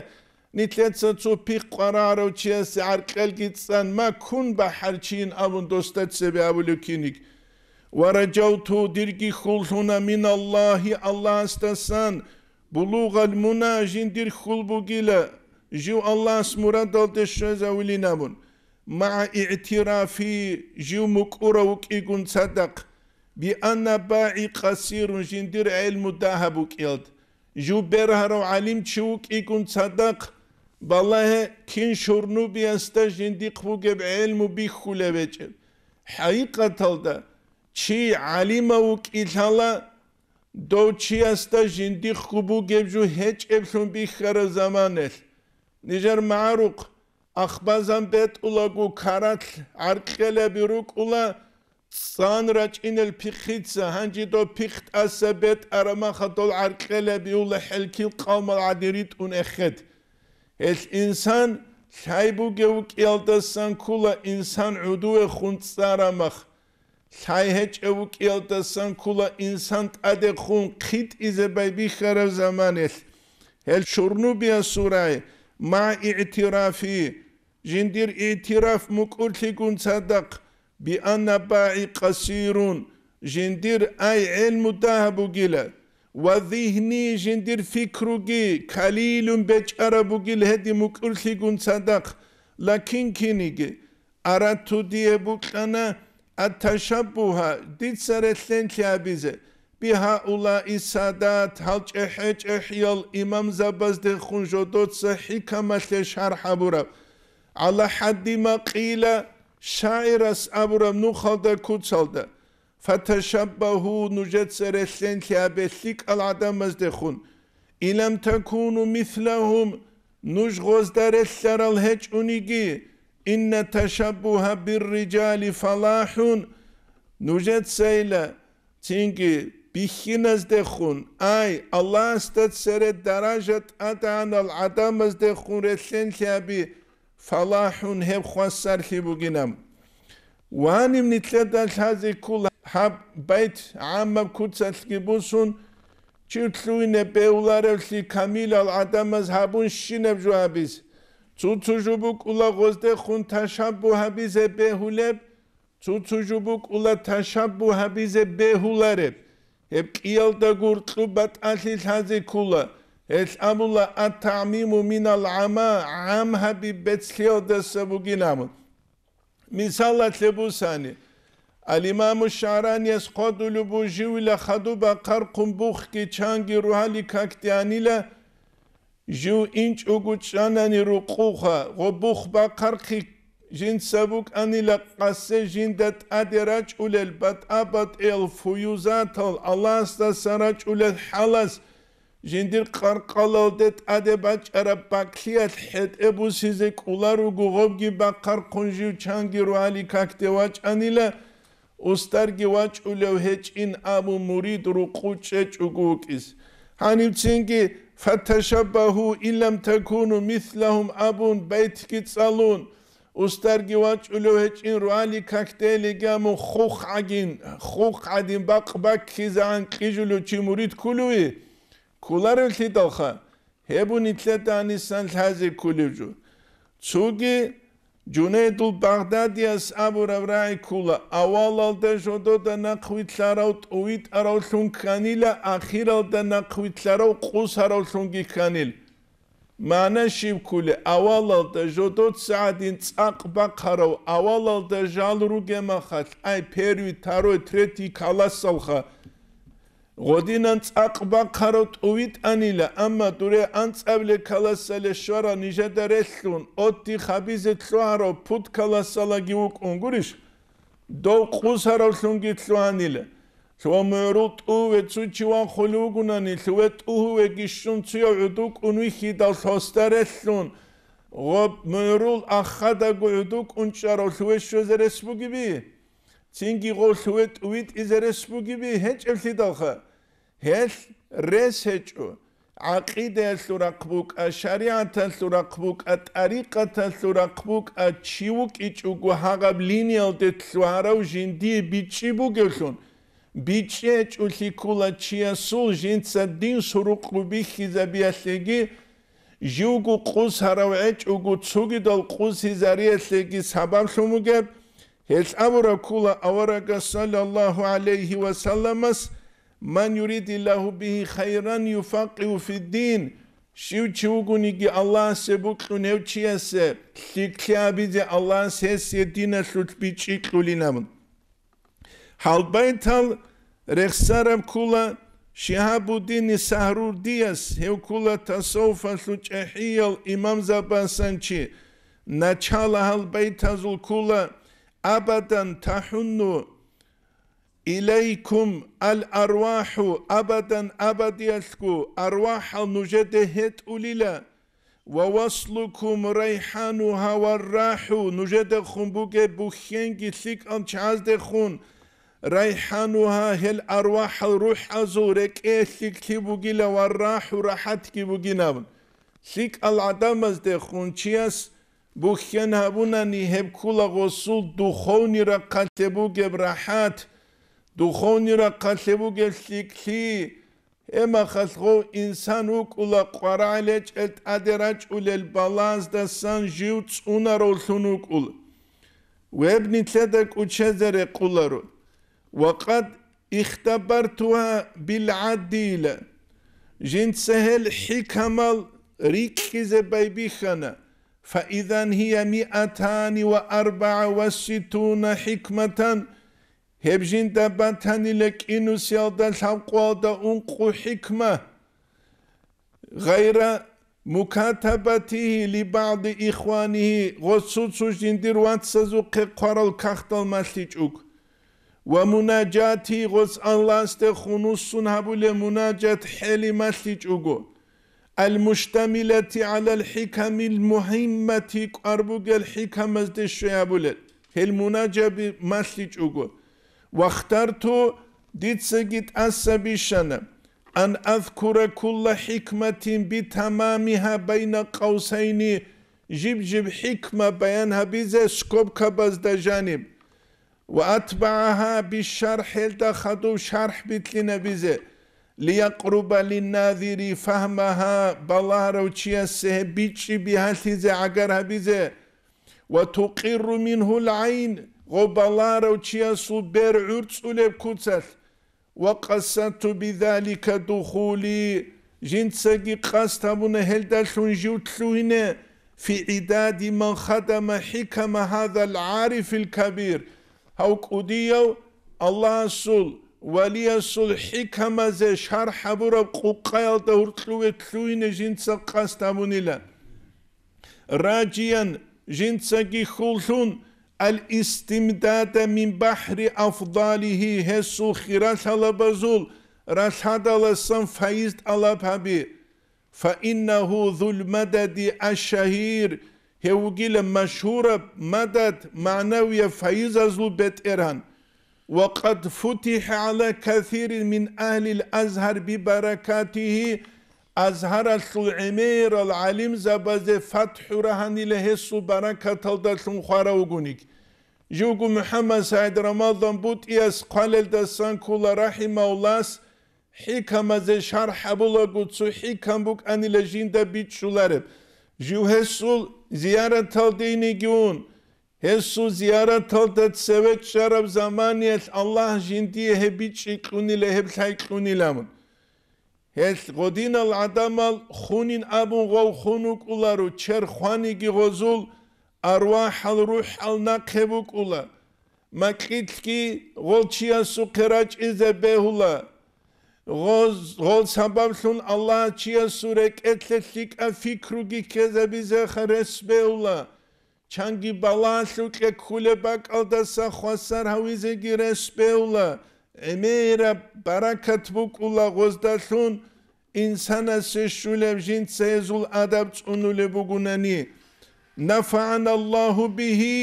نيتلت سو فق قرار او چي اس ارقل گيتسن ما كون به هر چين ابون دوستت سبي ابولو كينيك ورجوت ديرگي خولونا من الله الله استسن بلوغ المناجين دير خول بو گيله جيو الله سمورا دلت الشوزا ولي نابون مع اعترافي جيو مكورا وكيكون صدق بأن باعي قصير جندير علم داهب وكيلد جو برهرو علم تشوك يكون صدق بالله كين شورنو بيستا جندي قبوك بعلم بيخولة بيجل حقيقة تلدا چي علم وكيلها دو چي استا جندي قبوك بجو هج ابشون بيخار زمانه ნიჟერ მარუყ ახბაზან ბეტულაგუ ქარათ არქელები რუკულა სანრა ჭინელ ფიხიცა ჰანჯიტო ფიხტ ასაბეთ არამახათოლ არქელები ულე ჰელკი ყავმალ ადირით უნ ეხეთ ეს ინსან ჩაიბუ გეუკიალდა სანკულა ინსან უდუე ხუნცარამახ ჩაიჰეჭე უკიალდა სანკულა ინსან ტადე ხუნ ხიტ იზებაი ბიხარა ზამანეს ჰელ შურნუბია სურაი مع اعترافي جندير اعتراف تيكون صدق بأن باعي قصير جندير أي علم داهب جلا وذهني جندير فكرجي قليل بجرب جل هدي تيكون صدق لكن كنيجي أردت دي بكنا التشبه دي سرتلين كابيزه بهؤلاء السادات هل تحج إحيال إمام زبز دي صحي كما تشار حبورا على حد ما قيل شاعر أبورا نخلد كوتسالد فتشبهو نجد سرسلين تابسلك العدم از مزدخون خون لم تكونوا مثلهم نوش نجغز درسر الهج اونيگي إن تشبه بالرجال فلاحون نجد سيلا تنجي ბიხინას დეხუნ აი ალას დაცერე დარაჟატ ატანალ ადამას დეხუნ რეშენ შაბი ფალაჰუნ ჰებ ხვასარ ჰიბუგინამ ვანიმ ნიტლედა ლაზი კულ ჰაბ ბეთ ამამ კუცალ კიბუსუნ ჩირტლუინე პეულარელში კამილალ ადამას ჰაბუნ შინებ ჯუაბის ცუცუჟუბუ კულაღოს დეხუნ ტაშაბუ ჰაბიზე ბეჰულებ ცუცუჟუბუ კულა ტაშაბუ ჰაბიზე ბეჰულარებ ეკიელ და გურტუბატ ასისაზი ქულა ეს ამულა ათამიმუ მინალ ამა ამჰაბი ბეცლიო დასუგინამუ მისალათებუსანი ალიმამუ შარანი ეს ყოდულუ ბუჟივლა ხადუბა ყარყუმ ბუხკი ჩანგი რუჰალი ქაქტიანილა ჟუ ინჩ უგუჩანანი რუ ყუხა ღობუხ ბა ყარხი ჟინ საბუკ ანილა ყასე ჟინ და ტადერა ჭულელ ბატაბატ ელ ფუიუზათალ ალას და სარა ჭულელ ჰალას ჟინ დირ ყარყალალ და ტადე ბაჭარა ბაქლიათ ჰეტ ებუს იზე კულარუ გუღობგი ბაყარ ყონჟივ ჩანგი როალი ქაქტე ვაჭანილა უსტარგი ვაჭულევ ჰეჭინ ამუ მურიდ რუ ყუჭე ჭუგუკის ჰანი ცინგი ფათაშაბაჰუ ილამ თაკუნუ მისლაჰუმ აბუნ ბეითკი წალუნ უსტარგი ვაჭულო ეჭინ როალი ქაქტელი გამო ხუხაგინ ხუხადინ ბაყბა ქიზან ყიჟულო ჩიმურით ქულუი ქულარი ლიდოხა ჰებუნი ტლეტანი სან ლაზი ქულიჯუ ჩუგი ჯუნეიდულ ბაღდადიას აბურავრაი ქულა ავალალდე ჟოდო და ნაყვითლარავ ტუვით არავ ლუნქანილა ახირალდა ნაყვითლარავ ყუს არავ ლუნგი ქანილა მანაშივ ქული ავალალდა ჟოდოც საადინ წაყბა ხარავ ავალალდა ჟალრუ გემახალ აი ფერვი თარო თრეთი ქალასალხა ღოდინან წაყბა ხარო ტუვით ანილა ამა დურე ანწავლე ქალასალე შვარა ნიჟადარესლუნ ოთი ხაბიზეთ ხარო ფუთ ქალასალაგი უკუნგურიშ დო ყუსარავ ლუნგი ლუანილა ჩომერო ტუვე ცუჩუან ხოლუგუნანი ლუვე ტუვე გიშუნციო უდუ კუნი ხიდა ხოსტერესუნ ღობ მერულ ახადა გუდუ კუნჭარო ლუვე შეზერესბუგიბი ცინგი ღო ლუვე ტუვით იზერესბუგიბი ჰეჭელთი დახა ჰელ რეს ჰეჭუ აყიდე ლურაკბუკ შარიანთან ლურაკბუკ ტარიკათან ლურაკბუკ ჩიუკი ჭუგუ ჰაგაბ ლინიალ დეთ ლუარავ ჟინდი ბიჭიბუ გელხონ бичеч уликула чия сул жинца дин сурук губихи забияслеги жиугу кус харавэч угу цугидал кус хизарияслеги сабам шумугеб хес авура кула аварага саллаллаху алейхи васалламас ман юриди лаху бихи хайран юфакиу фиддин Şiv çuğunigi Allah se bu kunev çiyase, sikliya bize Allah ses yedine sut biçik ulinamın. ქალბაითალ რეხსარამ ქულა შეჰაბუდინი საჰრურდიას ჰევქულა თასოუფალუ ჭეჰიელ იმამზაბასანჩი ნაჩალა ჰალბაითაზულ ქულა აბადან თაჰუნუ ილეიკუმ ალ არვაჰუ აბადან აბადიასკუ არვაჰალ ნუჟედე ჰეტულილა ვავასლუკუმ რაიჰანუ ჰავარაჰუ ნუჟედე ხუმბუგე ბუხენგი ლიკან ჩაზდე ხუნ რაიჰანუჰა ჰელ არვაჰა რუჰა ზურე კეში ქიბუგილა ვარაჰუ რაჰათ ქიბუგინავნ სიკ ალ ადამას დე ხუნჩიას ბუხიან ჰაბუნა ნიჰებ ქულა ღოსულ დუხოვნი რა ქათებუგე რაჰათ დუხოვნი რა ქათებუგე სიკლი ემა ხალხო ინსან უკულა ყვარალე ჭელტ ადერა ჭულელ ბალანს და სან ჟივ წუნარ ოლთუნ უკულ ვებნი წედა კუჩეზერე ყულარო وقد اختبرتها بالعديل جنت سهل حكم ركز بيبيخنا فإذا هي مئتان وأربعة وستون حكمة جنت باتان لك إنو سيادة الحقوات أنقو حكمة غير مكاتبته لبعض إخوانه غصوص جندير واتسزو قرال كختل مالتيجوك ومناجاتي غص أنلاست خنوص هبول مناجاة حلمة لجوغو المشتملة على الحكم المهمة قربوغ الحكم مزد الشيابول هالمناجاة بمثل جوغو واخترت ديت سجد أسبيشنا أن أذكر كل حكمة بتمامها بين قوسين جيب جيب حكمة بيانها بيزة سكوب كبز جانب وأتبعها بالشرح دخلوا شرح بتلنا بزي ليقرب للناذر فهمها روشي السه بيتشي بها تيزي عقرها بزي وتقر منه العين روشي السو بير عرس ولب كتسل وقصدت بذلك دخولي جنسكي هل هلدشون جوتلوين في عداد من خدم حكم هذا العارف الكبير هاو أديو الله سول ولي سول حكمة زي شرح برا قوقايل دور تلوي تلوي نجين سقاس تامونيلا راجيا جنسكي خلطون الاستمداد من بحر أفضاله هسو خيرات على بزول رشاد على فايزد على بابي فإنه ذو المدد الشهير هوجيل مشهورة مدد معنوية فايزة زلبت إيران وقد فتح على كثير من أهل الأزهر ببركاته أزهر العمير العليم زباز فتح رهن لهس بركة الدسن خاروغونيك جوجو محمد سعيد رمضان بوت إياس قال الدسان كل رحمه الله حكم زي شرح بولا قدسو حكم بوك أني لجين دا بيت شولارب جو هسول زیارت ها دینی گون هسو زیارت ها داد سوید شراب زمانی هست الله جندی ها بیچی کنی له بسای کنی لامون هست قدین العدم خونین ابون غو خونو کلارو چر خوانی گی غزول ارواح الروح النقبو کلا مکیت کی غلچی هستو قراج ازه بهولا როლ სამბავშუნ ალლაჰ ჩიასურე კეთლეთიკ აფიქრუგი ქეზებიზე ხრესბეულა ჩანგი ბალანშუკე ქულება კალდასა ხვასარავიზე გრესბეულა ემერა ბარაკათ ბუკულა ღოზდაშუნ ინსანასე შულებჟინ წეზულ ადაბ წუნული ბუგუნანი ნაფაან ალლაჰუ ბიჰი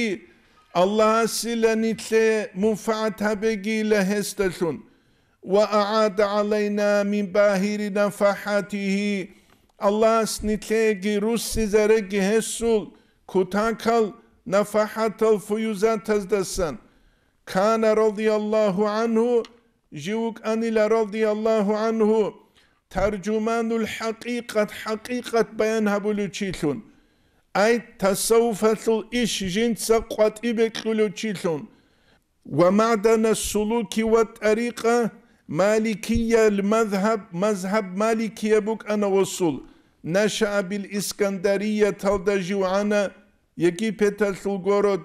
ალლაჰ სილანიტლე მუნფაათაბეგი ლეჰესტაშუნ وأعاد علينا من باهر نفحته Allah snitegi Rus sizerek hesul kutakal nafahatal fuyuzat azdasan. Kana radiyallahu anhu jivuk anila radiyallahu anhu tercümanul hakikat hakikat bayan habulu çilun. Ay tasavvufatul iş jinsa kuat ibek kulu çilun. ومعدن السلوك والطريقه مالكية المذهب مذهب مالكية بك أنا وصول نشأ بالإسكندرية تلدجي وعنا يكي بيتلت القرد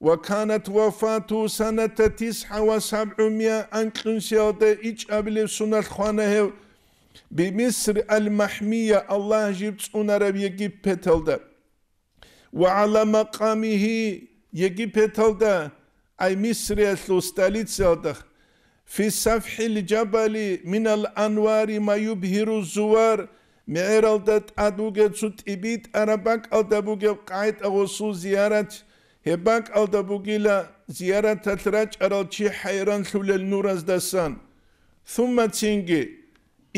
وكانت وفاته سنة تسعة وسبعمية أنقن سيادة إيش أبلي سنة خانه بمصر المحمية الله جبت سنة رب يكي بيتلت وعلى مقامه يكي بيتلت أي مصر يسلو ستاليت سيادة في سفح الجبل من الأنوار ما يبهر الزوار دات أدوغة سوت إبيت أرباك ألدبوغة قايت أغسو زيارة هباك ألدبوغة زيارة تتراج أرالشي حيران سول النور أزدسان ثم تسينجي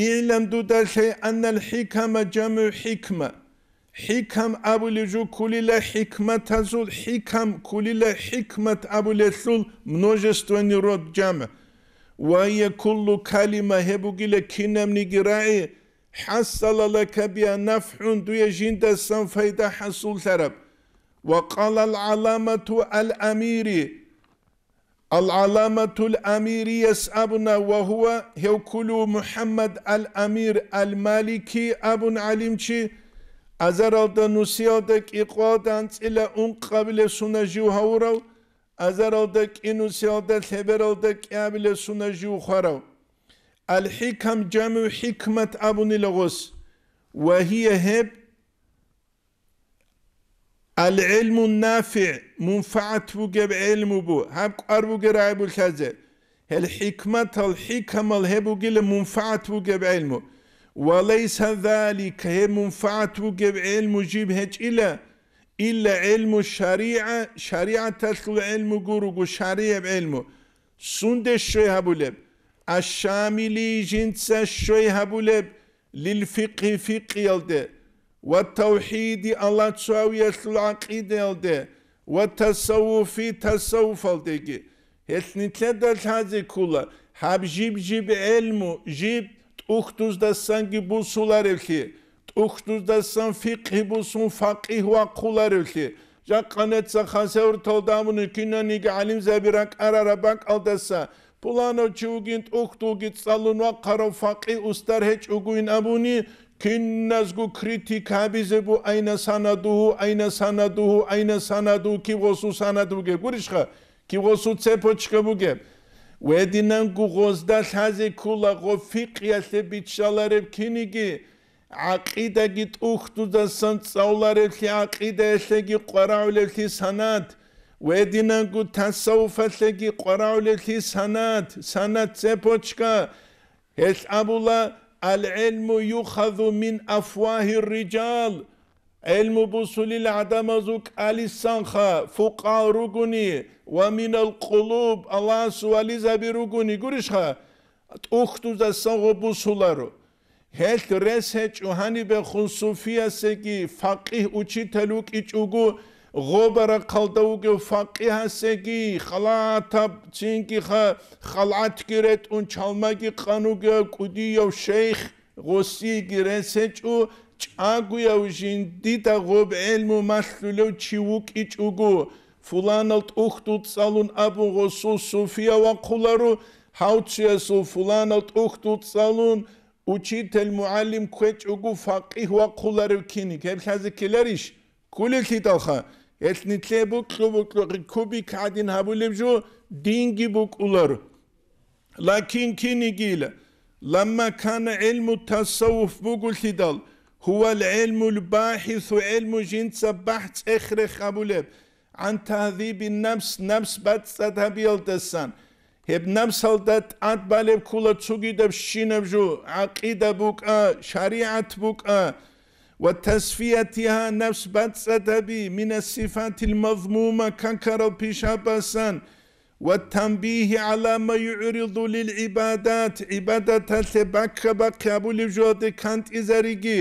إعلم دودا شيء أن الحكم جمع حكمة حكم أبو لجو كل لا حكمة تزول حكم كل لا حكمة أبو لسول منوجستواني род جمع وهي كل كلمة هبوغيلا كنم نقرأي حصل لك بها نفع دو يجين دسان فايدة حصول ترب وقال العلامة الأميري العلامة الأميري يسأبنا وهو هيوكل محمد الأمير المالكي أبو علمشي أزرال دا نسيادك إقوادان إلى أنقبل سنجيو هورو ازرودك انوسيودك هبرودك ابل سنجي وخارو الحكم جمع حكمة أبو نلغوس وهي هب العلم النافع منفعة بوجب علم بو هب قربو قرائب الكذا الحكمة الحكم الهب قل منفعة بوجب علم وليس ذلك هي منفعة بوجب علم جيب هج إلى İlla ilmu şari'a şari'a teslu ilmu gurugu şari'a ilmu. Sunde şöyle buleb. Aşşamili cinse şöyle buleb. Lil fikhi fikh yıldı. Ve tevhidi Allah suaviyesul akide yıldı. Ve tasavvufi tasavvuf aldı ki. Hesnitle de tazi kula. Hab jib jib ilmu jib tuhtuz sanki bu sular ki. უხნუდასან ფიყიბუსუნ ფაყიჰუა ქულარულში ჯაყანეცა ხასევრთოდამუნი კინანი გალიმ ზაბირან ყარარა ბანკალდასა პულანო ჩუგინ უხთუგი წალუნვა ყარო ფაყი უსტარ ჰეჭ უგუინაბუნი კინნასგუ კრიტიკაბიზებუ აინა სანადუ აინა სანადუ აინა სანადუ კიბოსუ სანადუგე გურიშხა კიბოსუ ცეპოჩკებუგე ვედინან გუღოს და ლაზე ქულა ღო ფიყიასე ბიჩალარებ კინიგი აყიდა გიტუხტუ და სანწაულარეთი აყიდა ესეგი ყვარავლეთი სანად ვედინანგუ თასაუფასეგი ყვარავლეთი სანად სანად წეპოჩკა ეს აბულა ალ-ილმუ იუხაზუ მინ აფვაჰი რიჯალ ილმუ ბუსული ლ-ადამაზუ კალისანხა ფუყა რუგუნი ვა მინ ალ-ყულუბ ალას ვალიზაბი რუგუნი გურიშხა ტუხტუ და სანღო ბუსულარო ჰეთ რესე ჯუჰანი ბე ხუსუფიასე კი ფაკიჰ უჩითელუ კი ჯუგუ ღობარა ხალდაუ კი ფაკიჰასე კი ხალათა ჩინკი ხა ხალათ კირეთ უნ ჩალმაგი ყანუ კი კუდიო შეიხ ღოსი კი რესე ჯუ ჭაგუიაუ ჟინ დიტა ღობ ელმუ მასლულუ ჩიუ კი ჯუგუ ფულანალ ტუხტუ წალუნ აბუ ღოსუ სუფია ვა ხულარუ ჰაუჩია სუ ფულანალ ტუხტუ წალუნ учитель муалим кэч угу фақи ва кулар кини кэлхази килериш кули титаха этнитле бук бук куби кадин хабулим жу динги бук улар лакин кини гила лама кан илм тасауф бук хидал хуа илм бахис илм жинс бахт эхре хабулеб ан тазиб ан нафс нафс бат садабилтасан ებნამსალდათ ატბალებ ქულა ცუგიდებს შინებჟუ აყიდა ბუკა შარიათ ბუკა ვა თასფიათიჰა ნაფს ბაცადაბი მინა სიფათილ მაზმუმა ქანქარავ ფიშაბასან ვა თამბიჰი ალა მა იურიდუ ლილ იბადათ იბადათა ლე ბაქხა ბაქხა აბულიბჟოდე ქანტიზარიგი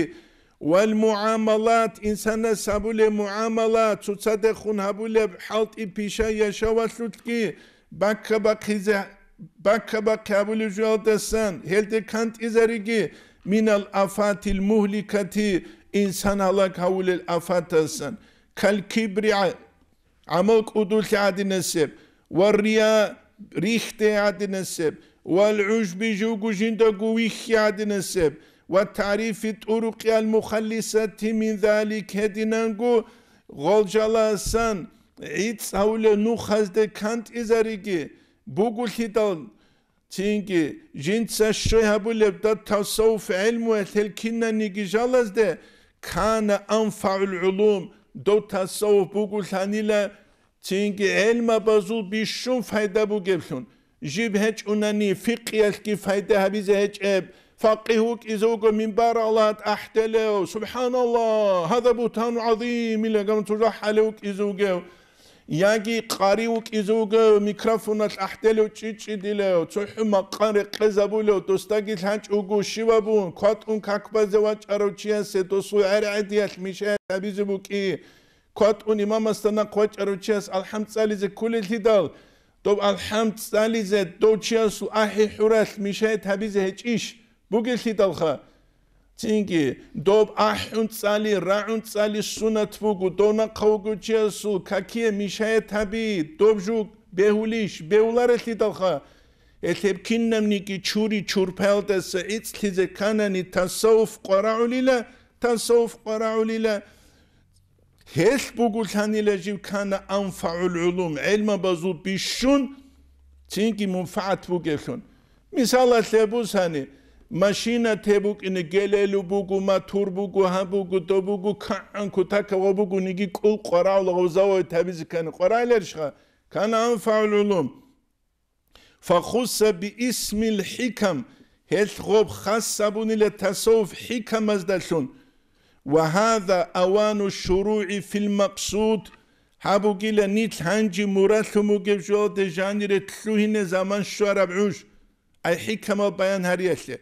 ვა ლ მუამალათ ინსანა საბულე მუამალა ცუცადე ხუნ აბულებ ჰალტი ფიშა იაშავალუთკი Bakkabak hize bakkabak kabulü jaldesen helde kant izerigi minel afatil muhlikati insan halak havulel afatasan kal kibri'a amok udul adi nesep ve riya rihte adi nesep vel ujbi jugu jinda guvihye adi nesep ve tarifi turuqyal muhallisati min zalik hedinangu golcalasan იცავლე ნუხას და კანტიზარიგი ბუგულიდან ჩინკი ჯინცა შეაბულებ და თასოუფ ილმუ ალხინანი გიჟალაზდე კან ანფაულ ულუმ დო თასოუფ ბუგულანილა ჩინკი ილმა ბაზუ ბიშუ ფაიდა ბუგებლუნ ჟიბჰეჭ უნანი ფიყიალკი ფაიდა ჰაბიზე ჰეჭებ ფაყიჰუ კიზუგო მინბარ ალათ აჰდელე სუბჰანალლა ჰადა ბუთანუ აზიმ ილა გამ თუჟა ჰალუ კიზუგო იაგი ყარი უკიზუგ მიკროფონას ახტელო ჭიჭიდილეო წუჰმა ყარი ყეზაბულო დოსტაგი ლანჭუგუ შივაბუნ ქატუნ ქაკბაზე ვაჭარო ჩიანსე დოსუ არაიდიას მიშე აბიზუბუკი ქატუნ იმამასთანა ქვაჭარო ჩიანს ალჰამწალიზე კულილთიდალ დო ალჰამწალიზე დო ჩიანსუ აჰი ჰურას მიშე თაბიზე ჭიშ ბუგილთიდალ ხა თინგი დობ აჰუნცალი რაუნცალი სუნათფუგუ დონა ქოგუჩესუ ქაქიე მიშაეთაბი დობჟუ ბეულიშ ბეულარეთი დალხა ეთებ კინნამნიკი ჩური ჩურფელდეს იცთიზე კანანი თასოუფ ყარაულილა თასოუფ ყარაულილა ჰეს ბუგულანილა ჟი კანა ანფაულ ულუმ ელმა ბაზუ ბიშუნ თინგი მუნფაათ ბუგეხუნ მისალა ლებუსანი ماشينا تبوك إن جللو بوكو ما توربوكو هبوكو تبوكو كعنكو تكوا بوكو نجي كل قراء الغزاوة تبيز كان قراء لرشخا كان أنفع العلوم فخص باسم الحكم هل خاص بني للتصوف حكم مزدلشون وهذا أوان الشروع في المقصود هابو جيلا نيت هانجي مرثو مجيب جوات جانير تلوهين زمان شو ربعوش أي حكمة بيان هريشة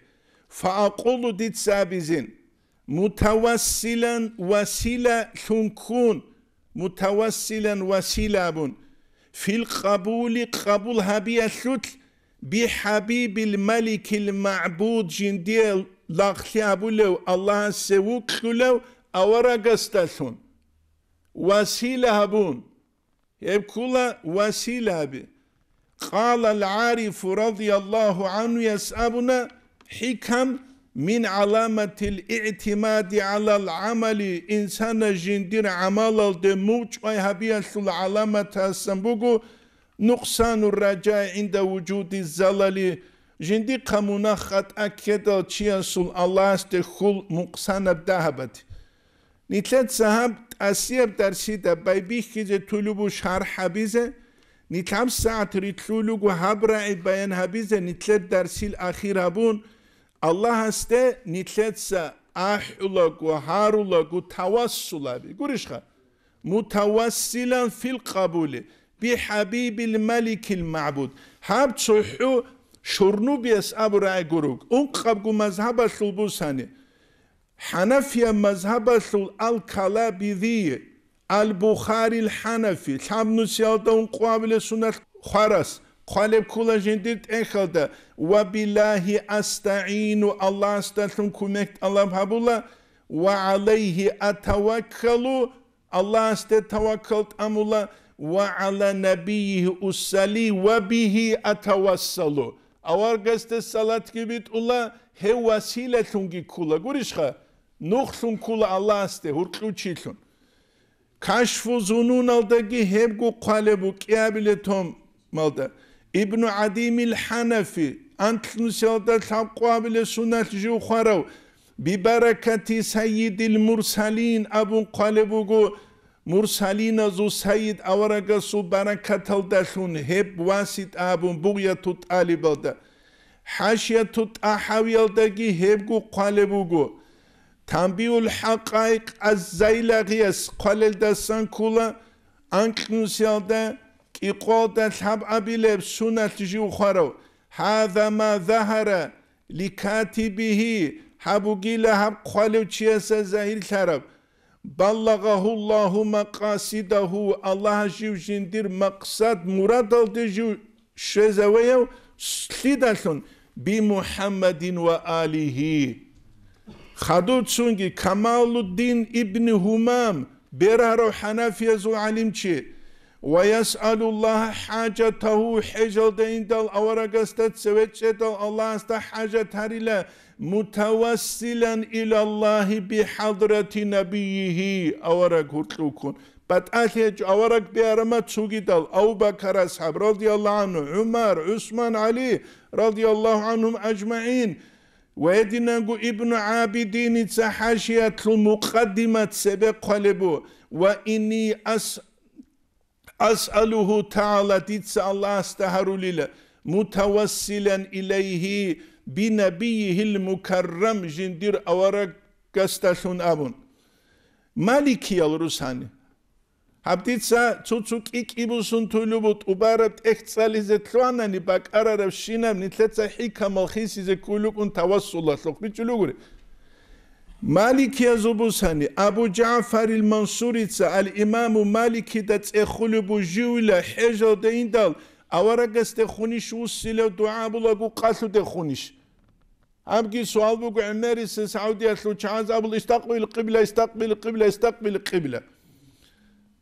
فأقول ديت سابزين متوسلا وسيلة شنكون متوسلا وسيلاب في القبول قبول هبي شت بحبيب الملك المعبود جنديل لاخشاب له الله سوك له أورقستشون وسيلة هبون يبكولا وسيلة بي قال العارف رضي الله عنه يسألنا حكم من علامة الاعتماد على العمل إنسان جندير عمال الدموج موج ويهبيس العلامة السنبوغو نقصان الرجاء عند وجود الزلل جندي قمونا خط أكيد تشيسل الله استخل مقصان الدهبت نتلت سهب تأسيب درسي دبي بيبيخ كيزي طلوب حبيزة نتلت نتلم ساعت ريتلولوغو هبرع بيان حبيزة نتلت درسي الأخير هبون الله هسته نکلیت سه آحیله گو، هارله گو، توسیله بی، گو ریش خواهید؟ ‫متوسیلن فی القبولی، بی حبیبی الملیکی المعبود، ‫حب چوحی شرنوبیه سه ابو رای گروه، اون قب گو مذهبه شده مذهب سانی، ‫حنفیه مذهبه شده الکلا بی ذیه، ال بخاری الحنفی، ‫شب نسیاده اون قبیله سونه خالب كل جندت اخلدا وبالله استعين الله استلم كمكت الله بحبولا وعليه اتوكل الله استتوكلت امولا وعلى نبيه السلي وبه اتوسل اورغست الصلاه كبيت الله هي وسيله تنجي كولا غوريشخه نوخسون كولا الله است هورقوچيتون كشف زنون الدگي هبگو قالبو قيابلتم مالده ابن عديم الحنفي أنت نسيادة القوابل سنة جوخرو ببركة سيد المرسلين أبو قلبوغو مرسلين زو سيد أورغسو بركة الدخون هب واسد أبو بغية تطالب حاشية تطاحوي الدقي هبغو قلبوغو تنبيه الحقائق الزيلغيس قلل دستان كولا أنك نسيادة يقول تسحب أبي لب سنة تجي وخرو هذا ما ظهر لكاتبه حبو قيلة حب قالوا تشيسا زهير شرب بلغه الله مقاصده الله جيو جندير مقصد مراد الدجو شزويو سليدالون بمحمد وآله خدود سونجي كمال الدين ابن همام بره رو حنفية زو علمچه ويسأل الله حاجته حجل دين دل عند الأورق استتسويتشت الله استد حاجة إلى متوسلا إلى الله بحضرة نبيه أورق هرتلوكون بتأخج أورق بأرمت دل أو بكر أصحاب رضي الله عنه عمر عثمان علي رضي الله عنهم أجمعين ويدنغو ابن عابدين تسحاشية المقدمة سبق قلبه وإني أسأل ასალუჰუ თაალა დიცა ალას დაჰრულილა მუთავასილან ილაიჰი ბინაბიჰილ მუკარრამ ჯინდირ ავარა გასტაშუნ აბუნ მალიქიალ რუსანი აბდიცა ცუცუკი კიბუსუნ თულუბუტ უბარად ეხცალიზე თვანანი ბაკარარავ შინამ ნითლეცა ჰიკამალ ხისიზე კულუკუნ თავასულა ხოქმი ჩულუგური მალიქი აზუბუსანი აბუ ჯაფარი ალ-მანსურიცა ალ-იმამუ მალიქი და წეხული ბუჟიულა ჰეჟო დეინდალ ავარაგასტე ხუნიშ უსილე დუაბულა გუყასუდე ხუნიშ ამგი სვალბუ გუმერის საუდიაშუ ჩაზაბულ ისტაყვილ ყიბლა ისტაყვილ ყიბლა ისტაყვილ ყიბლა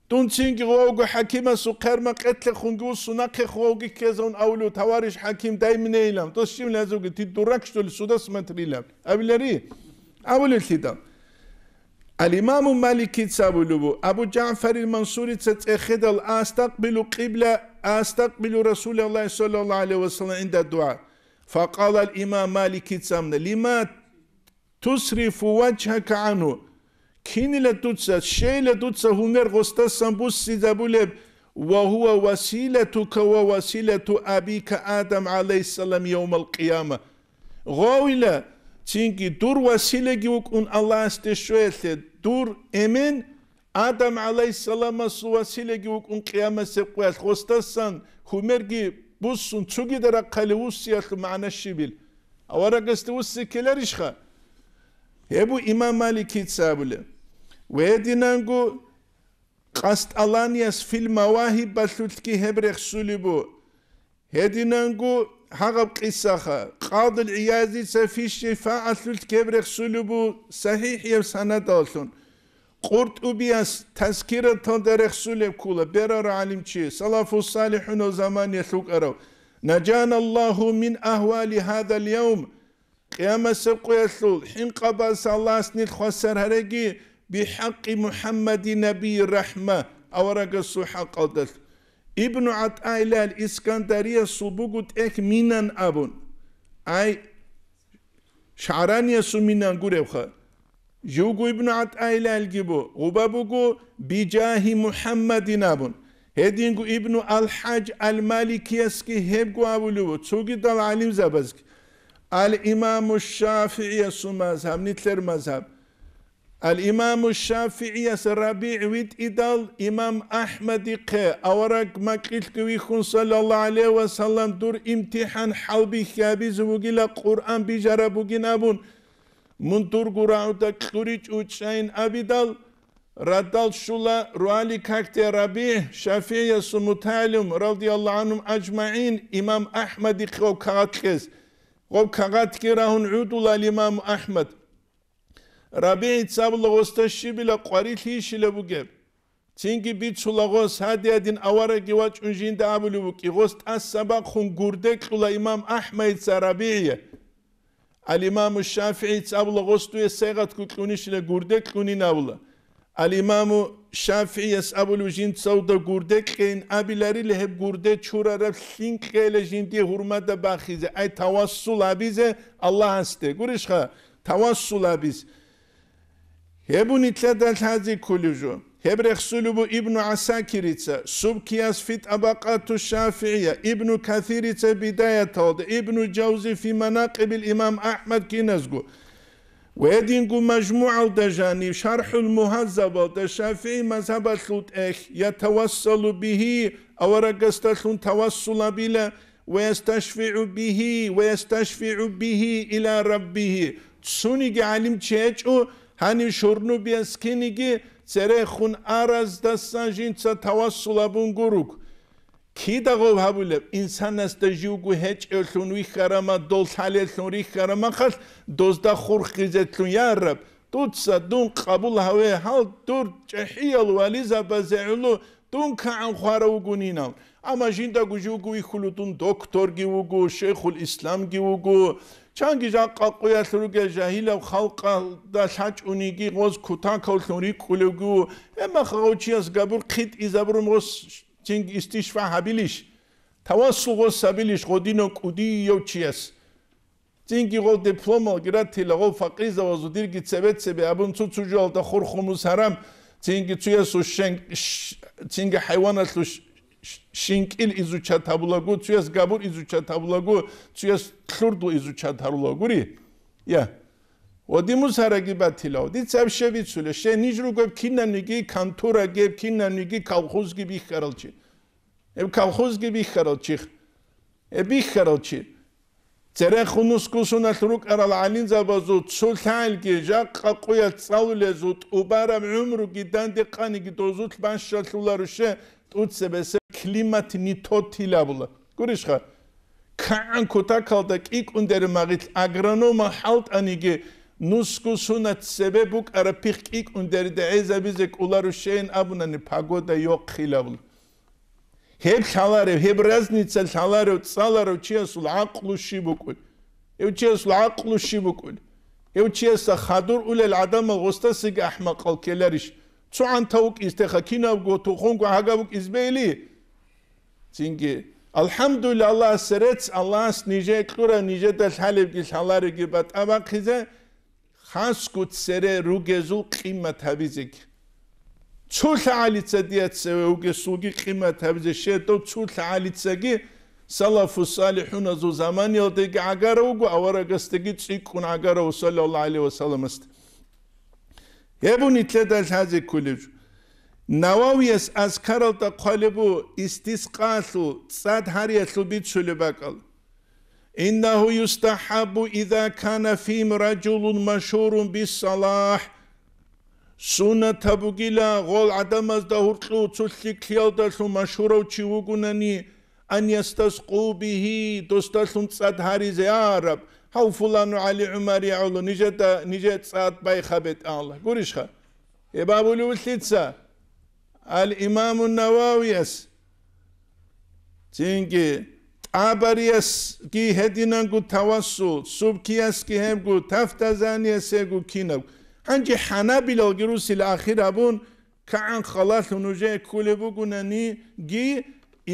ტუნცინგი ღოგო ჰაკიმა სუყერმა ყეთლე ხუნგი უსუნაქე ხოგი ქეზონ აულუ თავარიშ ჰაკიმ დაიმნეილამ ტოსშიმ ლაზუგი თი დურაკშტული სუდას მატრილა აბილერი اول الكتاب الإمام مالك كتاب لبو أبو جعفر المنصوري تتأخذ الاستقبل قبلة أستقبل رسول الله صلى الله عليه وسلم عند الدعاء فقال الإمام مالك كتاب لما تصرف وجهك عنه كين لتوتسا شيء لتوتسا هنر غستسا بوسي زبولب وهو وسيلتك ووسيلة أبيك آدم عليه السلام يوم القيامة غويلة ჩინკი დურ ვასილე გიუკუნ ალას დეშუელე დურ ემენ ადამ ალაისალამა სუ ვასილე გიუკუნ ყიამასე ყუალ ხოსტასან ხუმერგი ბუსუნ ჩუგი დარა ყალი უსიათ მანაში ბილ ავარაგესტ უსი კელერიშხა ებუ იმამ მალიკი ცაბლე ვედინანგუ ყასტ ალანიას ფილმა ვაჰი ბასულკი ჰებრეხ სულიბუ ჰედინანგუ هغب قصة قاضي العيازي سفي الشفاعة ثلث كبرخ سلبو صحيح يبسانا دالتون قرط أبياس تذكرة درخ سلب كولا برر علم چي صلاف الصالحون وزمان يثوك أرو نجانا الله من أهوال هذا اليوم قيامة سبق يثلو حين قبل صلاة سنيد خسر هرقي بحق محمد نبي الرحمة أورق الصحة قدث ابن عطاء الإسكندرية سبوغت إك مينان أبون أي شعران يسو مينان قريبخا جوجو ابن عطاء الله الجبو غبابوغو بجاه محمد أبون هدينغو ابن الحاج المالكي يسكي هبغو أبولو تسوغي دال علم زبزك الإمام الشافعي يسو مذهب نتلر مذهب الإمام الشافعي ربيع ويت إدال إمام أحمد قي أورق مكيلك ويخون صلى الله عليه وسلم دور امتحان حلبي خابيز وقيل قرآن بجرب وقنابون منتور قرعودا كوريج وشاين أبيدال ردال شولا روالي كاكت ربيع شافعي سمتالم رضي الله عنهم أجمعين إمام أحمد قو كغات خيز قو كغات كراهن عدول الإمام أحمد რაბეი ცავლოვოსტაში ბილა ყვარილი შილებუგე წინგი ბიცულაღო სადიადინ ავარაგი ვაჭუნჟინ და ამლუბუკი ღოსტას საბა ხუნგურდე ყულა იმამ აჰმედ ზარაბიე ალ იმამ შაფიი ცავლოვოსტუე სეღათ ქუკუნი შილე გურდე ქუნი ნავლა ალ იმამ შაფიი ეს აბულუჟინ ცავდა გურდე ყინ აბილარი ლეჰებ გურდე ჩურარა ლინკელე ჟინდი ჰურმადა ბახიზე აი თავასულ აბიზე ალლაჰ ასტე გურიშხა თავასულ აბიზე Хебунит ледаль хази кулюжу. Хебрех сулубу ибну Асакирица, субкияс фит абакату шафия, ибну Кафирица бидая толда, ибну Джаузи фи манакиб имам Ахмад киназгу. ويدينكو مجموعة دجاني شرح المهذبة دشافعي مذهب تلوت اخ يتوصل به او رقستلون توصل بلا ويستشفع به ويستشفع به الى ربه سوني علم تشيجو ჰანიმ შორნუბიან სკინიგი წერეხუნ араს და სანჟინცა თავასულაბუნ გურუკ ქიდაღო ჰაბულებ ინსანას და ჟუგუ ჰეჭელთუნ ვიხარამა დოლთალელთუნ რიხარამა ხალ დოზდა ხურხიზეთუნ იარაბ თუცა დუნ ყაბულ ჰავე ჰალ დურ ჭეჰიალ ვალიზაბაზეულუ დუნ ქან ხვარა უგუნინავ ამაჟინდა გუჟუგუ იხულუ დუნ დოქტორ გიუგუ შეხულ ისლამ გიუგუ ჩანგიჟა ყაყუას რუგე ჟაჰილა ხალყა და საჭუნი გიყოს ქუთან ქოლთური კულეგუ ემა ხაუჩიას გაბურ ხიტ იზაბურ მოს ჩინგ ისტიშვა ჰაბილიშ თავასუღო საბილიშ ღოდინო კუდი იოჩიას ჩინგი ღო დიპლომო გრათილა ღო ფაყიზა ვაზუ დირგი წებეცები აბუნ ცუცუჯალ და ხორხომუს არამ ჩინგი ცუეს უშენ ჩინგი ჰაივანას უშენ შინკილ იზუჩათაბულაგუ ცუეს გაბურ იზუჩათაბულაგუ ცუეს ხურდუ იზუჩათარულაგური ია ოდიმუს არაგი ბათილა ოდი წევშევიცულე შენი ჟრუგებ ქინანიგი კანტურაგებ ქინანიგი ქალხოზგი ბიხარალჩი ებ ქალხოზგი ბიხარალჩი ებიხარალჩი წერე ხუნუსკუსუნა ლრუკარალ ალინზაბაზუ ცულთალგი ჟაყყუია წავლეზუ ტუბარამ უმრუგი დანდი ყანიგი დოზუთ ბანშალულარუშე ტუცებესე климат не тотила була. Гуришха. Кан кота калда кикундер магит агронома халтаниге нуску сунат себебук арапик кикундер де эзабизе кулару шейн абунани пагода йок хила була. Хеб шалары, хеб разница шалары, цалары чесул ақлуши букул. Ев чесул ақлуши букул. Ев чеса хадур улел адама гостасиг ахмақал келериш. Цуан тауқ истеха кинав готу хунгу агавук избейли. Ев წინგი ალჰამდულილლაჰს რეც ალას ნიჟე ქურა ნიჟე და ჰალიბი ჰალარი გიბა ტავაქიზე ხასკუც სერე რუგეზუ ყიმა თავიზიკ ცულალიცა დიაცე უგესუგი ყიმა თავიზე შედო ცულალიცაგი სალაფუ სალიჰუნ ზუ ზამანი ოდი აგარ უგ ავარაგასტიგი წიკუნ აგარ უსალალალი ვასალამასტ ებუნი თლედა ჰაზი ქულიჯ ნავავიეს ას ქარალტა ყალებუ ისტის ყალუ წად ჰარიეთლუ ბიცულე ბაკალ ინდაჰუ იუსტაჰაბუ იდა კანა ფიმ რაჯულუნ მაშურუნ ბის სალაჰ სუნა თაბუგილა ღოლ ადამას და ურტლუ ცულში ქიალდა სუ მაშურავ ჩი უგუნანი ანიასტას ყუბიჰი დოსტალუნ წად ჰარიზე არაბ ჰაუ ფულანუ ალი უმარი აულუ ნიჯეთა ნიჯეთ წად ბაიხაბეთ ალა გურიშხა ებაბულუ ლიცა ალ-იმამუ ნავავიას წინკი აბარიას კი ჰედინანგუ თავასუ სუბკიას კი ჰემგუ თაფთაზანიესეგუ კინავ ანჯი ჰანაბილო გირუსილ აخيرაბუნ კაან ხალასუნუჯე კულებუგუნანი გი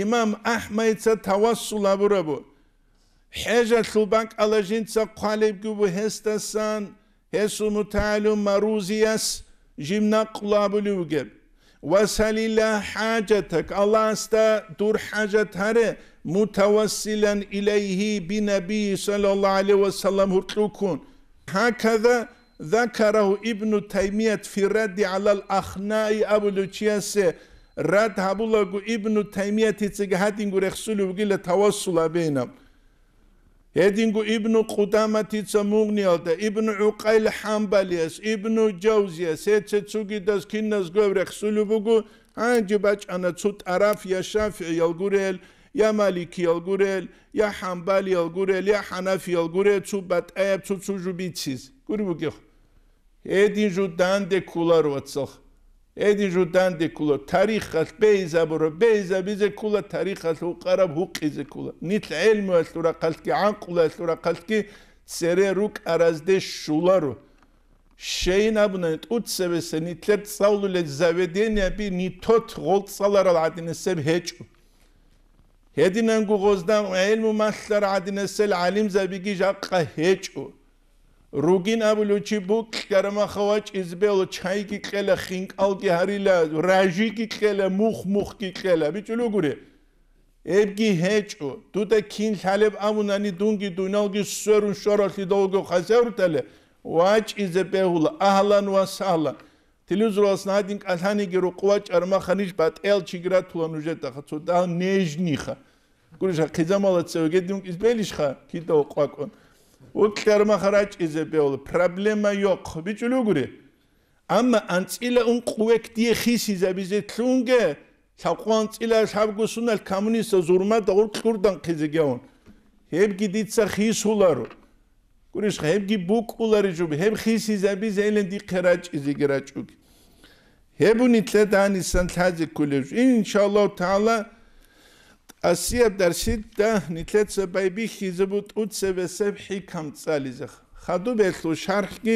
იმამ აჰმედსა თავასულაბურაბუ ჰეჟა სულბანკ ალაჟინცა ყალებგუბუ ჰესტასან ჰესუ მუთალუ მარუზიას ჟიმნა ყლაბულუგებ وسل إلى حاجتك الله استا استدور حاجتها متوسلا إليه بنبي صلى الله عليه وسلم هتلوكون هكذا ذكره ابن تيمية في رد على الأخناء أبو لوتشياس رد هبولغو ابن تيمية تسجهاتين غريخسلو بقيل توصل بينهم ედინგუ იბნუ ყუდამათიც მუღნიალდა იბნუ უყაილ ჰამბალიას იბნუ ჯავზიას ეცე ცუგიდას ქინას გვევრე ხსულუბუგუ ანჯი ბაჭანა ცუ ტარაფ ია შაფი ალგურელ ია მალიკი ალგურელ ია ჰამბალი ალგურელ ია ჰანაფი ალგურელ ცუ ბატაებ ცუ ცუჟუბიციზ გურიბუგი ედინჟუ დანდე ქულარ ვაცხ ედი ჟუდანდი კულო თარიხას პეიზაბორო პეიზაბიზე კულო თარიხას უყარაბ უყიზე კულო ნიც ელმო ასურა ხალხი ან კულო ასურა ხალხი წერე რუკ араზდე შულარო შეინაბნე უცსევესე ნიტლერ წავლულე ზავედენია პი ნიტოთ ღოლწალარა ადინესე ჰეჭუ ჰედინენ გუღოზდან ელმო მასლარ ადინესე ალიმ ზაბიგი ჟაყა ჰეჭუ რუგინავლუ ჩიბუკ კერმახვა ჭიზბელ ჩაი კი ყელა ხინკალკი არილა რაჟი კი ყელა მუხ მუხ კი ყელა ბიჭულუგური ებგი ჰეჭუ დუდა კინ ხალებ ამუნანი დუნგი დუნალგი სვერუნ შოროლი დოლგო ხაზერტელე ვაჭ იზებეულ აჰლან ვასალა თილუზროს ნადინ ყალანი გირო ყვა ჭარმახანიშ ბატელ ჩიგრატულან უჟეთა ხა ცოტა ნეჟნი ხა გურიშა ხიზამალაც ვეგედიუნ ის ბელიშ ხა კიდო ყვაკონ უთხერმა ხარაჭიზე პეულ პრობლემა yok ბიჭლუგური ამა ანწილა უნ ყუექტი ხისიზა ბიზე თუნგე საყვანწილა საბგუსუნალ კომუნისტო ზურმა და ურკურდან ხიზეგეონ ჰებგი დიცა ხისულარო გურიშ ხებგი ბუკულარი ჯუბ ჰებ ხისიზა ბიზე ელენ დიხერაჭიზი გრაჭუკ ჰებუნი თლედანი სანთაზი კულეჟ ინშალო თალა ასია დარშით და ნიტლეცებაიბი ხიზბუტ უცებესებ ჰიკამ წალიზახ ხადუ ბეთლუ შარხკი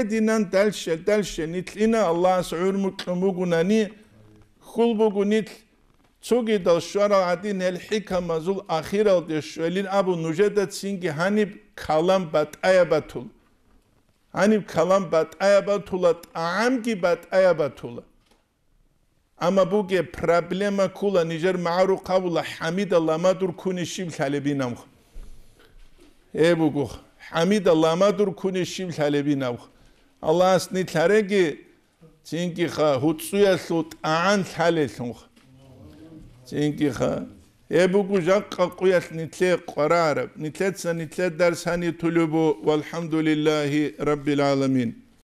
ედინან დალშე დალშე ნიტლინა ალლას ურმუკლუ მუგუნანი ხულბუგუ ნიტლ ცუგი და შვარა ადინ ელ ჰიკამაზულ ახირალ დე შველინ აბუ ნუჟედა ცინგი ჰანიბ ქალამ ბატაიაბათულ ანი ქალამ ბატაიაბათულა ტაამგი ბატაიაბათულა ამა ბუგე პრობლემა კულა ნიჟერ მაარუ ყავლა ჰამიდა ლამადურ ქუნიშიმ ხალებინავ ე ბუგუ ჰამიდა ლამადურ ქუნიშიმ ხალებინავ ალას ნი თარეგი წინკი ხა ჰუცუია სუ ტაან ხალესუ წინკი ხა ე ბუგუ ჟაკ ყაყუია ნი თლე ყვარარ ნი თლე ცა ნი თლე დარსანი თულუბუ ვალჰამდულილაჰი რაბილალამინ